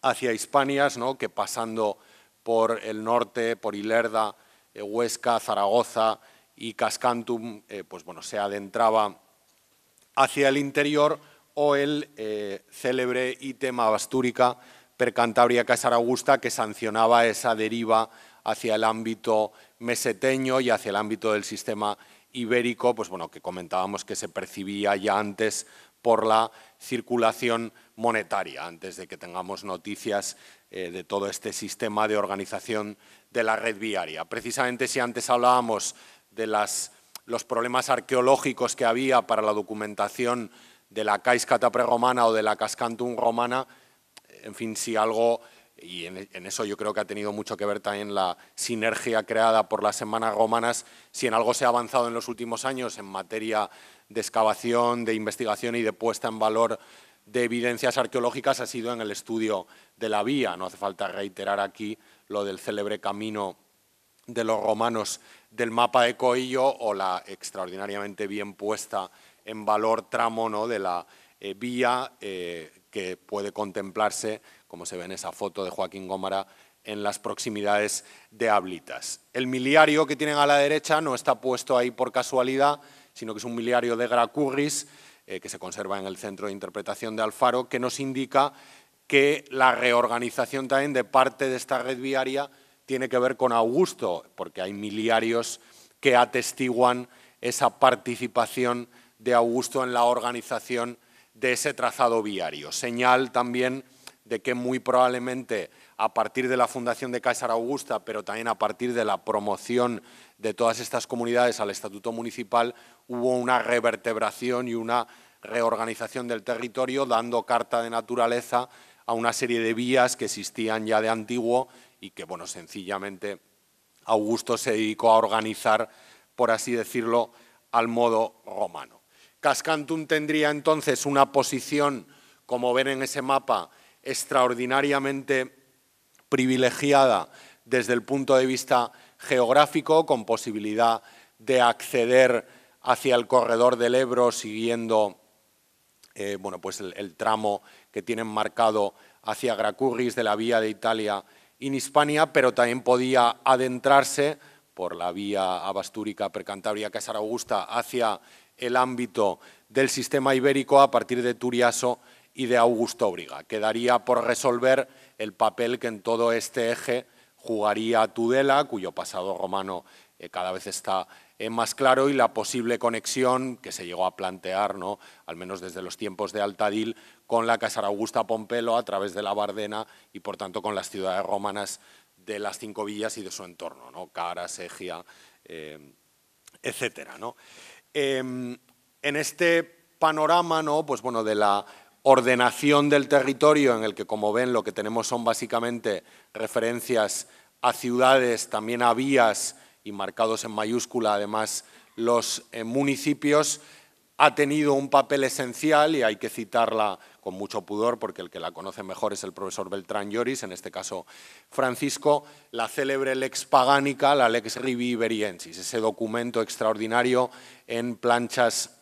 hacia Hispanias, ¿no? que pasando por el norte, por Ilerda, eh, Huesca, Zaragoza y Cascantum, eh, pues bueno, se adentraba hacia el interior o el eh, célebre ítem Bastúrica, Percantabria Casar Augusta, que sancionaba esa deriva hacia el ámbito meseteño y hacia el ámbito del sistema ibérico, pues bueno, que comentábamos que se percibía ya antes por la circulación monetaria, antes de que tengamos noticias eh, de todo este sistema de organización de la red viaria. Precisamente si antes hablábamos de los problemas arqueológicos que había para la documentación de la Caiscata prerromana o de la Cascantum romana, en fin, si algo, y en, eso yo creo que ha tenido mucho que ver también la sinergia creada por las semanas romanas, si en algo se ha avanzado en los últimos años en materia de excavación, de investigación y de puesta en valor de evidencias arqueológicas ha sido en el estudio de la vía. No hace falta reiterar aquí lo del célebre camino de los romanos del mapa de Coillo o la extraordinariamente bien puesta en valor tramo de la eh, vía eh, que puede contemplarse, como se ve en esa foto de Joaquín Gómara, en las proximidades de Ablitas. El miliario que tienen a la derecha no está puesto ahí por casualidad, sino que es un miliario de Gracurris, eh, que se conserva en el Centro de Interpretación de Alfaro, que nos indica que la reorganización también de parte de esta red viaria tiene que ver con Augusto, porque hay miliarios que atestiguan esa participación de Augusto en la organización de ese trazado viario. Señal también de que muy probablemente a partir de la fundación de César Augusta, pero también a partir de la promoción de todas estas comunidades al Estatuto Municipal, hubo una revertebración y una reorganización del territorio, dando carta de naturaleza a una serie de vías que existían ya de antiguo y que, bueno, sencillamente Augusto se dedicó a organizar, por así decirlo, al modo romano. Cascantum tendría entonces una posición, como ven en ese mapa, extraordinariamente privilegiada desde el punto de vista geográfico, con posibilidad de acceder hacia el corredor del Ebro siguiendo eh, bueno, pues el, tramo que tienen marcado hacia Gracurris de la vía de Italia in Hispania, pero también podía adentrarse por la vía abastúrica percantabria Casar Augusta hacia el ámbito del sistema ibérico a partir de Turiaso y de Augusto Briga. Quedaría por resolver el papel que en todo este eje jugaría Tudela, cuyo pasado romano eh, cada vez está eh, más claro y la posible conexión que se llegó a plantear, ¿no? al menos desde los tiempos de Altadil, con la Augusta Pompelo a través de la Bardena y por tanto con las ciudades romanas de las cinco villas y de su entorno, ¿no? Cara, Segia, eh, etc. ¿no? Em, en este panorama ¿no? pues, bueno, de la ordenación del territorio, en el que como ven lo que tenemos son básicamente referencias a ciudades, también a vías, y marcados en mayúscula además los eh, municipios, ha tenido un papel esencial y hay que citarla con mucho pudor porque el que la conoce mejor es el profesor Beltrán Lloris, en este caso Francisco, la célebre Lex Pagánica, la Lex Rivi ese documento extraordinario en planchas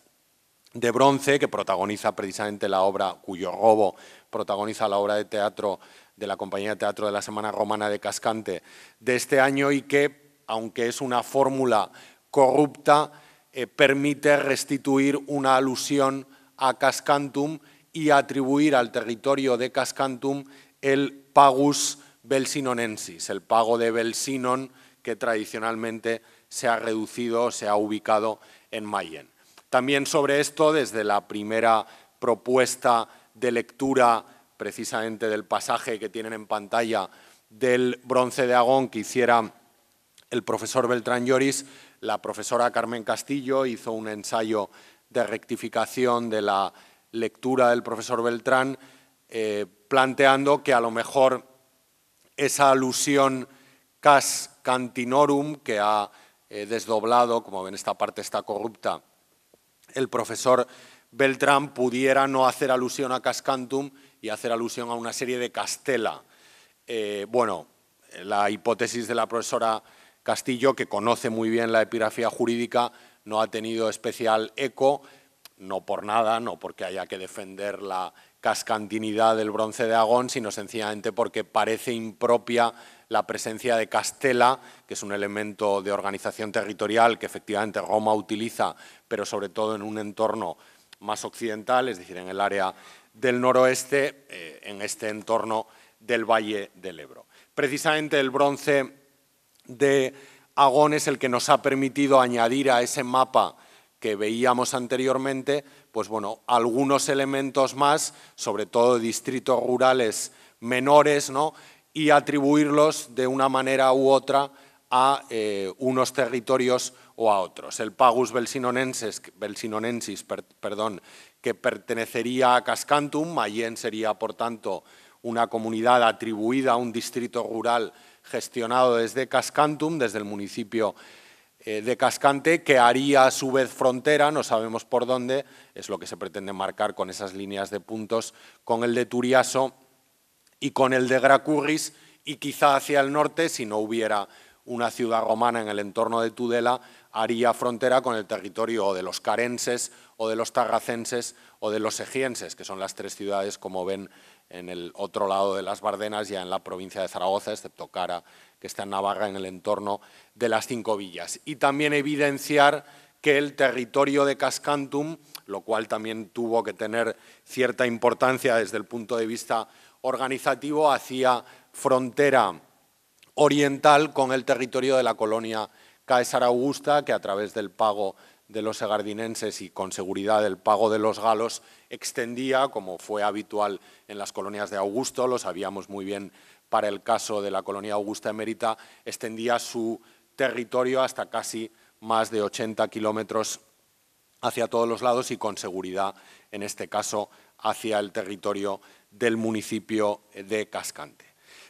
de bronce que protagoniza precisamente la obra, cuyo robo protagoniza la obra de teatro de la Compañía de Teatro de la Semana Romana de Cascante de este año y que aunque es una fórmula corrupta, eh, permite restituir una alusión a Cascantum y atribuir al territorio de Cascantum el pagus belsinonensis, el pago de Belsinon que tradicionalmente se ha reducido, se ha ubicado en Mayen. También sobre esto, desde la primera propuesta de lectura, precisamente del pasaje que tienen en pantalla del bronce de Agón que hiciera el profesor Beltrán Lloris, la profesora Carmen Castillo hizo un ensayo de rectificación de la lectura del profesor Beltrán, eh, planteando que a lo mejor esa alusión cas cantinorum que ha eh, desdoblado, como ven esta parte está corrupta, el profesor Beltrán pudiera no hacer alusión a cascantum y hacer alusión a una serie de castela. Eh, bueno, la hipótesis de la profesora Castillo, que conoce muy bien la epigrafía jurídica, no ha tenido especial eco, no por nada, no porque haya que defender la cascantinidad del bronce de Agón, sino sencillamente porque parece impropia la presencia de Castela, que es un elemento de organización territorial que efectivamente Roma utiliza, pero sobre todo en un entorno más occidental, es decir, en el área del noroeste, eh, en este entorno del Valle del Ebro. Precisamente el bronce de Agones el que nos ha permitido añadir a ese mapa que veíamos anteriormente, pues bueno, algunos elementos más, sobre todo distritos rurales menores, ¿no? y atribuirlos de una manera u otra a eh, unos territorios o a otros. El Pagus belsinonensis, que pertenecería a Cascantum, Mayen sería, por tanto, una comunidad atribuida a un distrito rural gestionado desde Cascantum, desde el municipio eh, de Cascante, que haría a su vez frontera, no sabemos por dónde, es lo que se pretende marcar con esas líneas de puntos, con el de Turiaso y con el de Gracurris, y quizá hacia el norte, si no hubiera una ciudad romana en el entorno de Tudela, haría frontera con el territorio de los carenses o de los tarracenses o de los egienses, que son las tres ciudades, como ven, en el otro lado de las Bardenas, ya en la provincia de Zaragoza, excepto Cara, que está en Navarra, en el entorno de las cinco villas. Y también evidenciar que el territorio de Cascantum, lo cual también tuvo que tener cierta importancia desde el punto de vista organizativo, hacía frontera oriental con el territorio de la colonia Caesar Augusta, que a través del pago de los segardinenses y con seguridad del pago de los galos extendía, como fue habitual en las colonias de Augusto, lo sabíamos muy bien para el caso de la colonia Augusta Emerita, extendía su territorio hasta casi más de 80 kilómetros hacia todos los lados y con seguridad, en este caso, hacia el territorio del municipio de Cascante.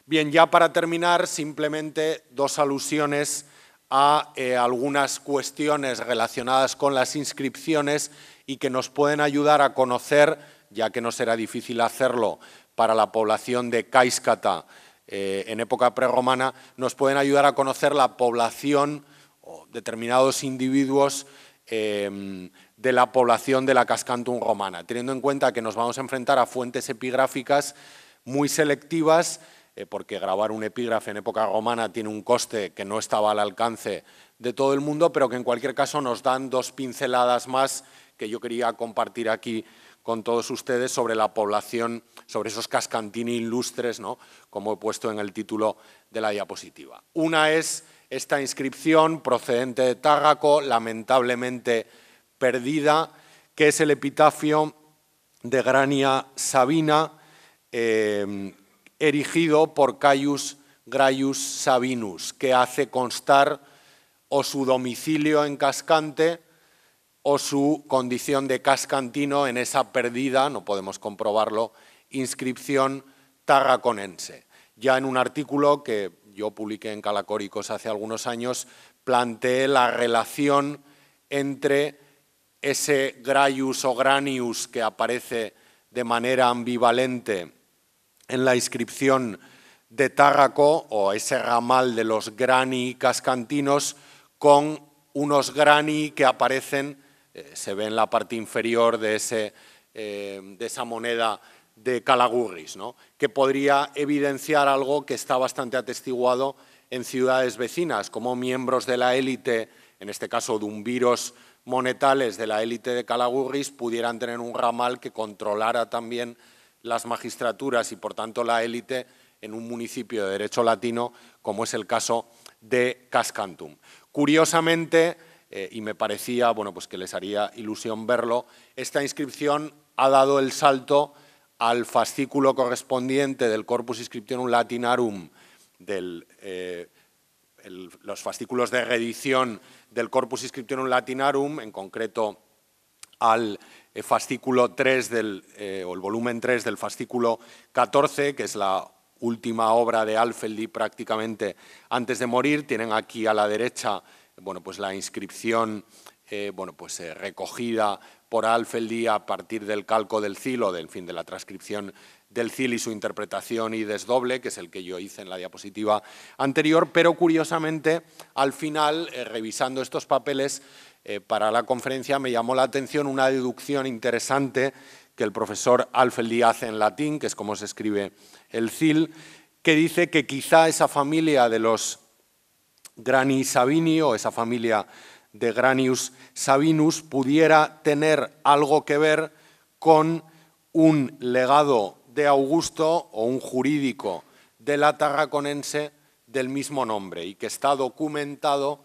Bien, ya para terminar, simplemente dos alusiones a eh, algunas cuestiones relacionadas con las inscripciones y que nos pueden ayudar a conocer, ya que no será difícil hacerlo para la población de Caiscata eh, en época prerromana, nos pueden ayudar a conocer la población o determinados individuos eh, de la población de la Cascantum romana, teniendo en cuenta que nos vamos a enfrentar a fuentes epigráficas muy selectivas, eh, porque grabar un epígrafe en época romana tiene un coste que no estaba al alcance de todo el mundo, pero que en cualquier caso nos dan dos pinceladas más que yo quería compartir aquí con todos ustedes sobre la población, sobre esos cascantini ilustres, como he puesto en el título de la diapositiva. Una es esta inscripción procedente de Tárraco, lamentablemente perdida, que es el epitafio de Grania Sabina, eh, erigido por Caius Graius Sabinus, que hace constar o su domicilio en Cascante o su condición de cascantino en esa perdida, no podemos comprobarlo, inscripción tarraconense. Ya en un artículo que yo publiqué en Calacóricos hace algunos años, planteé la relación entre ese graius o granius que aparece de manera ambivalente en la inscripción de Tárraco o ese ramal de los grani cascantinos con unos grani que aparecen eh, se ve en la parte inferior de, eh, de esa moneda de Calagurris, ¿no? que podría evidenciar algo que está bastante atestiguado en ciudades vecinas, como miembros de la élite, en este caso de un virus monetales de la élite de Calagurris, pudieran tener un ramal que controlara también las magistraturas y, por tanto, la élite en un municipio de derecho latino, como es el caso de Cascantum. Curiosamente, eh, y me parecía bueno, pues que les haría ilusión verlo. Esta inscripción ha dado el salto al fascículo correspondiente del Corpus Inscriptionum Latinarum, del, eh, los fascículos de reedición del Corpus Inscriptionum Latinarum, en concreto al eh, fascículo 3 del, o el volumen 3 del fascículo 14, que es la última obra de Alfeldi prácticamente antes de morir. Tienen aquí a la derecha bueno, pues la inscripción eh, bueno, pues, eh, recogida por Alfeldi a partir del calco del CIL o del fin de la transcripción del CIL y su interpretación y desdoble, que es el que yo hice en la diapositiva anterior, pero curiosamente al final, eh, revisando estos papeles para la conferencia, me llamó la atención una deducción interesante que el profesor Alfeldía hace en latín, que es como se escribe el CIL, que dice que quizá esa familia de los Grani Sabini o esa familia de Granius Sabinus pudiera tener algo que ver con un legado de Augusto o un jurídico de la Tarraconense del mismo nombre y que está documentado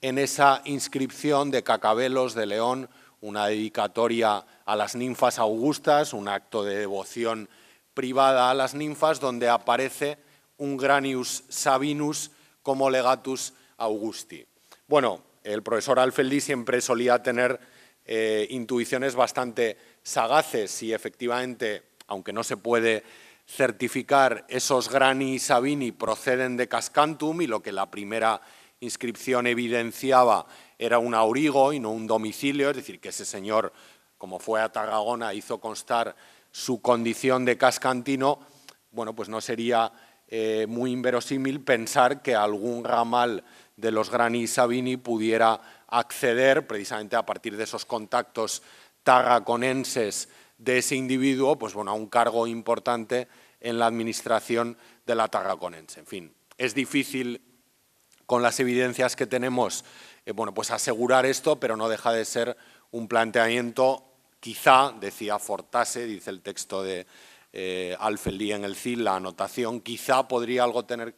en esa inscripción de Cacabelos de León, una dedicatoria a las ninfas augustas, un acto de devoción privada a las ninfas, donde aparece un Granius Sabinus como legatus Augusti. Bueno, el profesor Alfeldi siempre solía tener eh, intuiciones bastante sagaces y efectivamente, aunque no se puede certificar, esos Grani y Sabini proceden de Cascantum y lo que la primera inscripción evidenciaba era un aurigo y no un domicilio, es decir, que ese señor, como fue a Tarragona, hizo constar su condición de cascantino, bueno, pues no sería eh, muy inverosímil pensar que algún ramal de los Grani y Sabini pudiera acceder precisamente a partir de esos contactos tarraconenses de ese individuo, pues bueno, a un cargo importante en la administración de la tarraconense. En fin, es difícil con las evidencias que tenemos, eh, bueno, pues asegurar esto, pero no deja de ser un planteamiento, quizá, decía Fortase, dice el texto de, eh, en el CIL la anotación quizá podría, tener,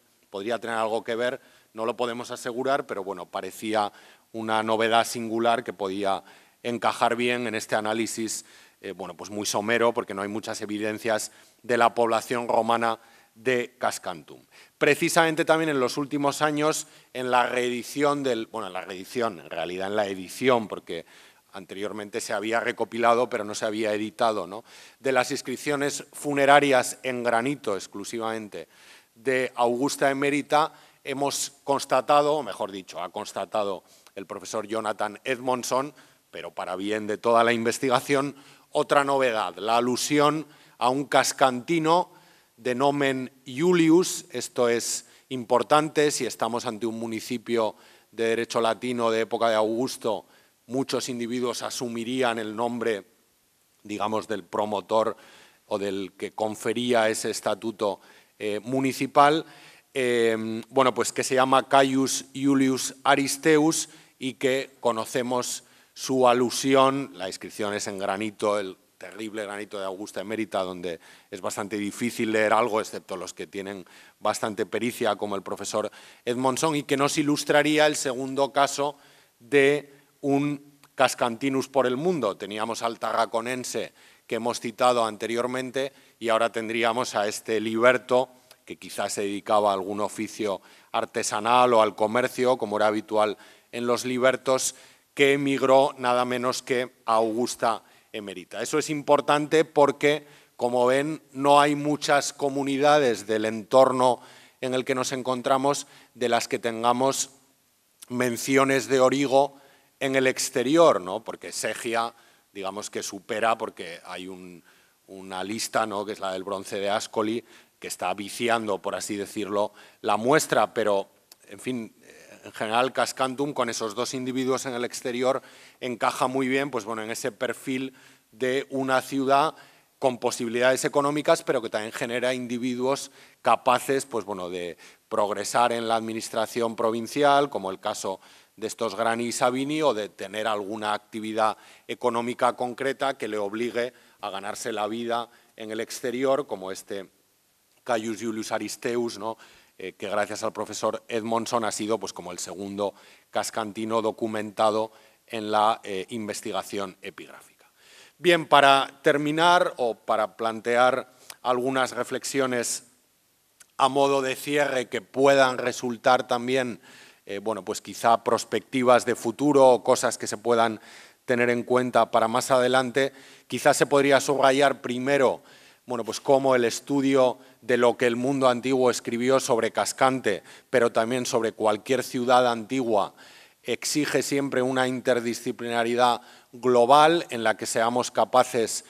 algo que ver, no lo podemos asegurar, pero bueno, parecía una novedad singular que podía encajar bien en este análisis eh, bueno, pues muy somero, porque no hay muchas evidencias de la población romana de Cascantum. Precisamente también en los últimos años, en la reedición del, bueno, en la reedición, en realidad en la edición, porque anteriormente se había recopilado pero no se había editado, de las inscripciones funerarias en granito exclusivamente de Augusta Emerita hemos constatado, o mejor dicho, ha constatado el profesor Jonathan Edmondson, pero para bien de toda la investigación, otra novedad, la alusión a un cascantino de nomen Julius, esto es importante si estamos ante un municipio de derecho latino de época de Augusto, muchos individuos asumirían el nombre, digamos, del promotor o del que confería ese estatuto eh, municipal, eh, bueno, pues que se llama Caius Julius Aristeus y que conocemos su alusión, la inscripción es en granito, el terrible granito de Augusta Emérita, donde es bastante difícil leer algo, excepto los que tienen bastante pericia, como el profesor Edmondson, y que nos ilustraría el segundo caso de un cascantinus por el mundo. Teníamos al tarraconense que hemos citado anteriormente y ahora tendríamos a este liberto que quizás se dedicaba a algún oficio artesanal o al comercio, como era habitual en los libertos, que emigró nada menos que a Augusta Emerita. Eso es importante porque, como ven, no hay muchas comunidades del entorno en el que nos encontramos de las que tengamos menciones de origo en el exterior, ¿no? porque Segia, digamos que supera, porque hay una lista, ¿no? que es la del bronce de Ascoli, que está viciando, por así decirlo, la muestra, pero, en fin, eh, en general Cascantum con esos dos individuos en el exterior encaja muy bien pues, bueno, en ese perfil de una ciudad con posibilidades económicas, pero que también genera individuos capaces pues, bueno, de progresar en la administración provincial, como el caso de estos Grani y Sabini o de tener alguna actividad económica concreta que le obligue a ganarse la vida en el exterior, como este Caius Julius Aristeus, eh, que gracias al profesor Edmondson ha sido pues, como el segundo cascantino documentado en la eh, investigación epigráfica. Bien, para terminar o para plantear algunas reflexiones a modo de cierre que puedan resultar también eh, bueno, pues quizá prospectivas de futuro, o cosas que se puedan tener en cuenta para más adelante, Quizá se podría subrayar primero bueno, pues como el estudio de lo que el mundo antiguo escribió sobre Cascante, pero también sobre cualquier ciudad antigua, exige siempre una interdisciplinaridad global en la que seamos capaces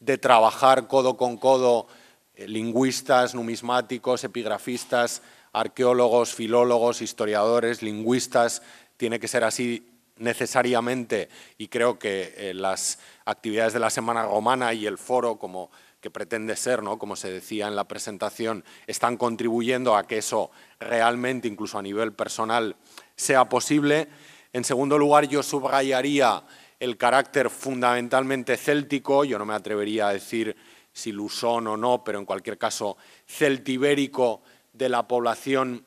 de trabajar codo con codo eh, lingüistas, numismáticos, epigrafistas, arqueólogos, filólogos, historiadores, lingüistas, tiene que ser así necesariamente y creo que eh, las actividades de la Semana Romana y el foro como que pretende ser, ¿no? como se decía en la presentación, están contribuyendo a que eso realmente, incluso a nivel personal, sea posible. En segundo lugar, yo subrayaría el carácter fundamentalmente céltico, yo no me atrevería a decir si lusón o no, pero en cualquier caso celtibérico de la población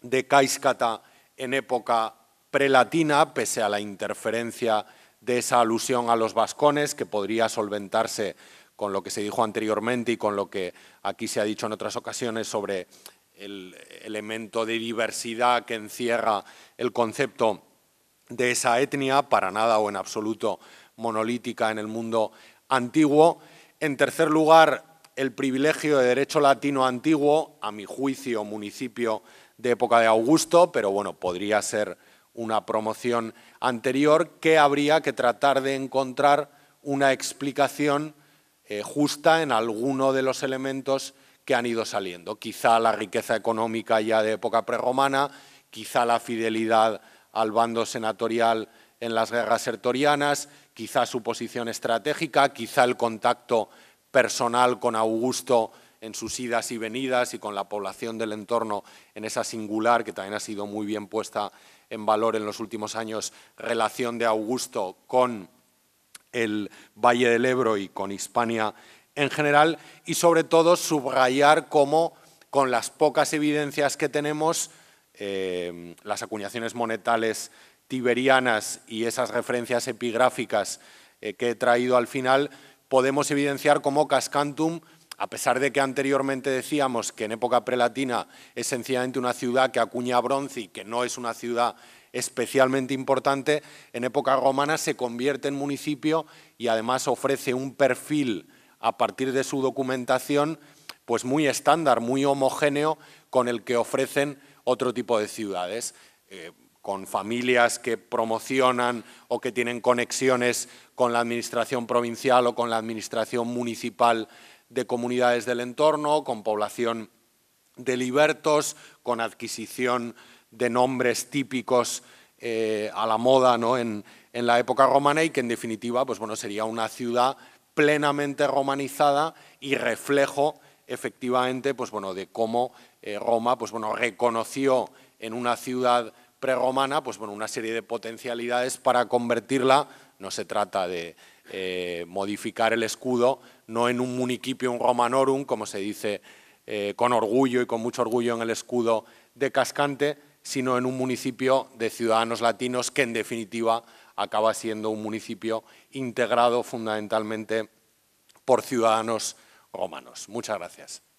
de Caíscata en época prelatina, pese a la interferencia de esa alusión a los vascones, que podría solventarse con lo que se dijo anteriormente y con lo que aquí se ha dicho en otras ocasiones sobre el elemento de diversidad que encierra el concepto de esa etnia, para nada o en absoluto monolítica en el mundo antiguo. En tercer lugar, el privilegio de derecho latino antiguo, a mi juicio, municipio de época de Augusto, pero bueno, podría ser una promoción anterior que habría que tratar de encontrar una explicación eh, justa en alguno de los elementos que han ido saliendo. Quizá la riqueza económica ya de época prerromana, quizá la fidelidad al bando senatorial en las guerras sertorianas, quizá su posición estratégica, quizá el contacto personal con Augusto en sus idas y venidas y con la población del entorno en esa singular, que también ha sido muy bien puesta en valor en los últimos años, relación de Augusto con el Valle del Ebro y con Hispania en general, y sobre todo subrayar cómo, con las pocas evidencias que tenemos, eh, las acuñaciones monetales tiberianas y esas referencias epigráficas eh, que he traído al final, podemos evidenciar cómo Cascantum, a pesar de que anteriormente decíamos que en época prelatina es sencillamente una ciudad que acuña bronce y que no es una ciudad especialmente importante, en época romana se convierte en municipio y además ofrece un perfil a partir de su documentación pues muy estándar, muy homogéneo con el que ofrecen otro tipo de ciudades, eh, con familias que promocionan o que tienen conexiones con la administración provincial o con la administración municipal de comunidades del entorno, con población de libertos, con adquisición de nombres típicos eh, a la moda ¿no? en, la época romana y que en definitiva pues, bueno, sería una ciudad plenamente romanizada y reflejo efectivamente pues, bueno, de cómo eh, Roma pues, bueno, reconoció en una ciudad prerromana pues, bueno, una serie de potencialidades para convertirla no se trata de eh, modificar el escudo, no en un municipium romanorum, como se dice eh, con orgullo y con mucho orgullo en el escudo de Cascante, sino en un municipio de ciudadanos latinos que en definitiva acaba siendo un municipio integrado fundamentalmente por ciudadanos romanos. Muchas gracias.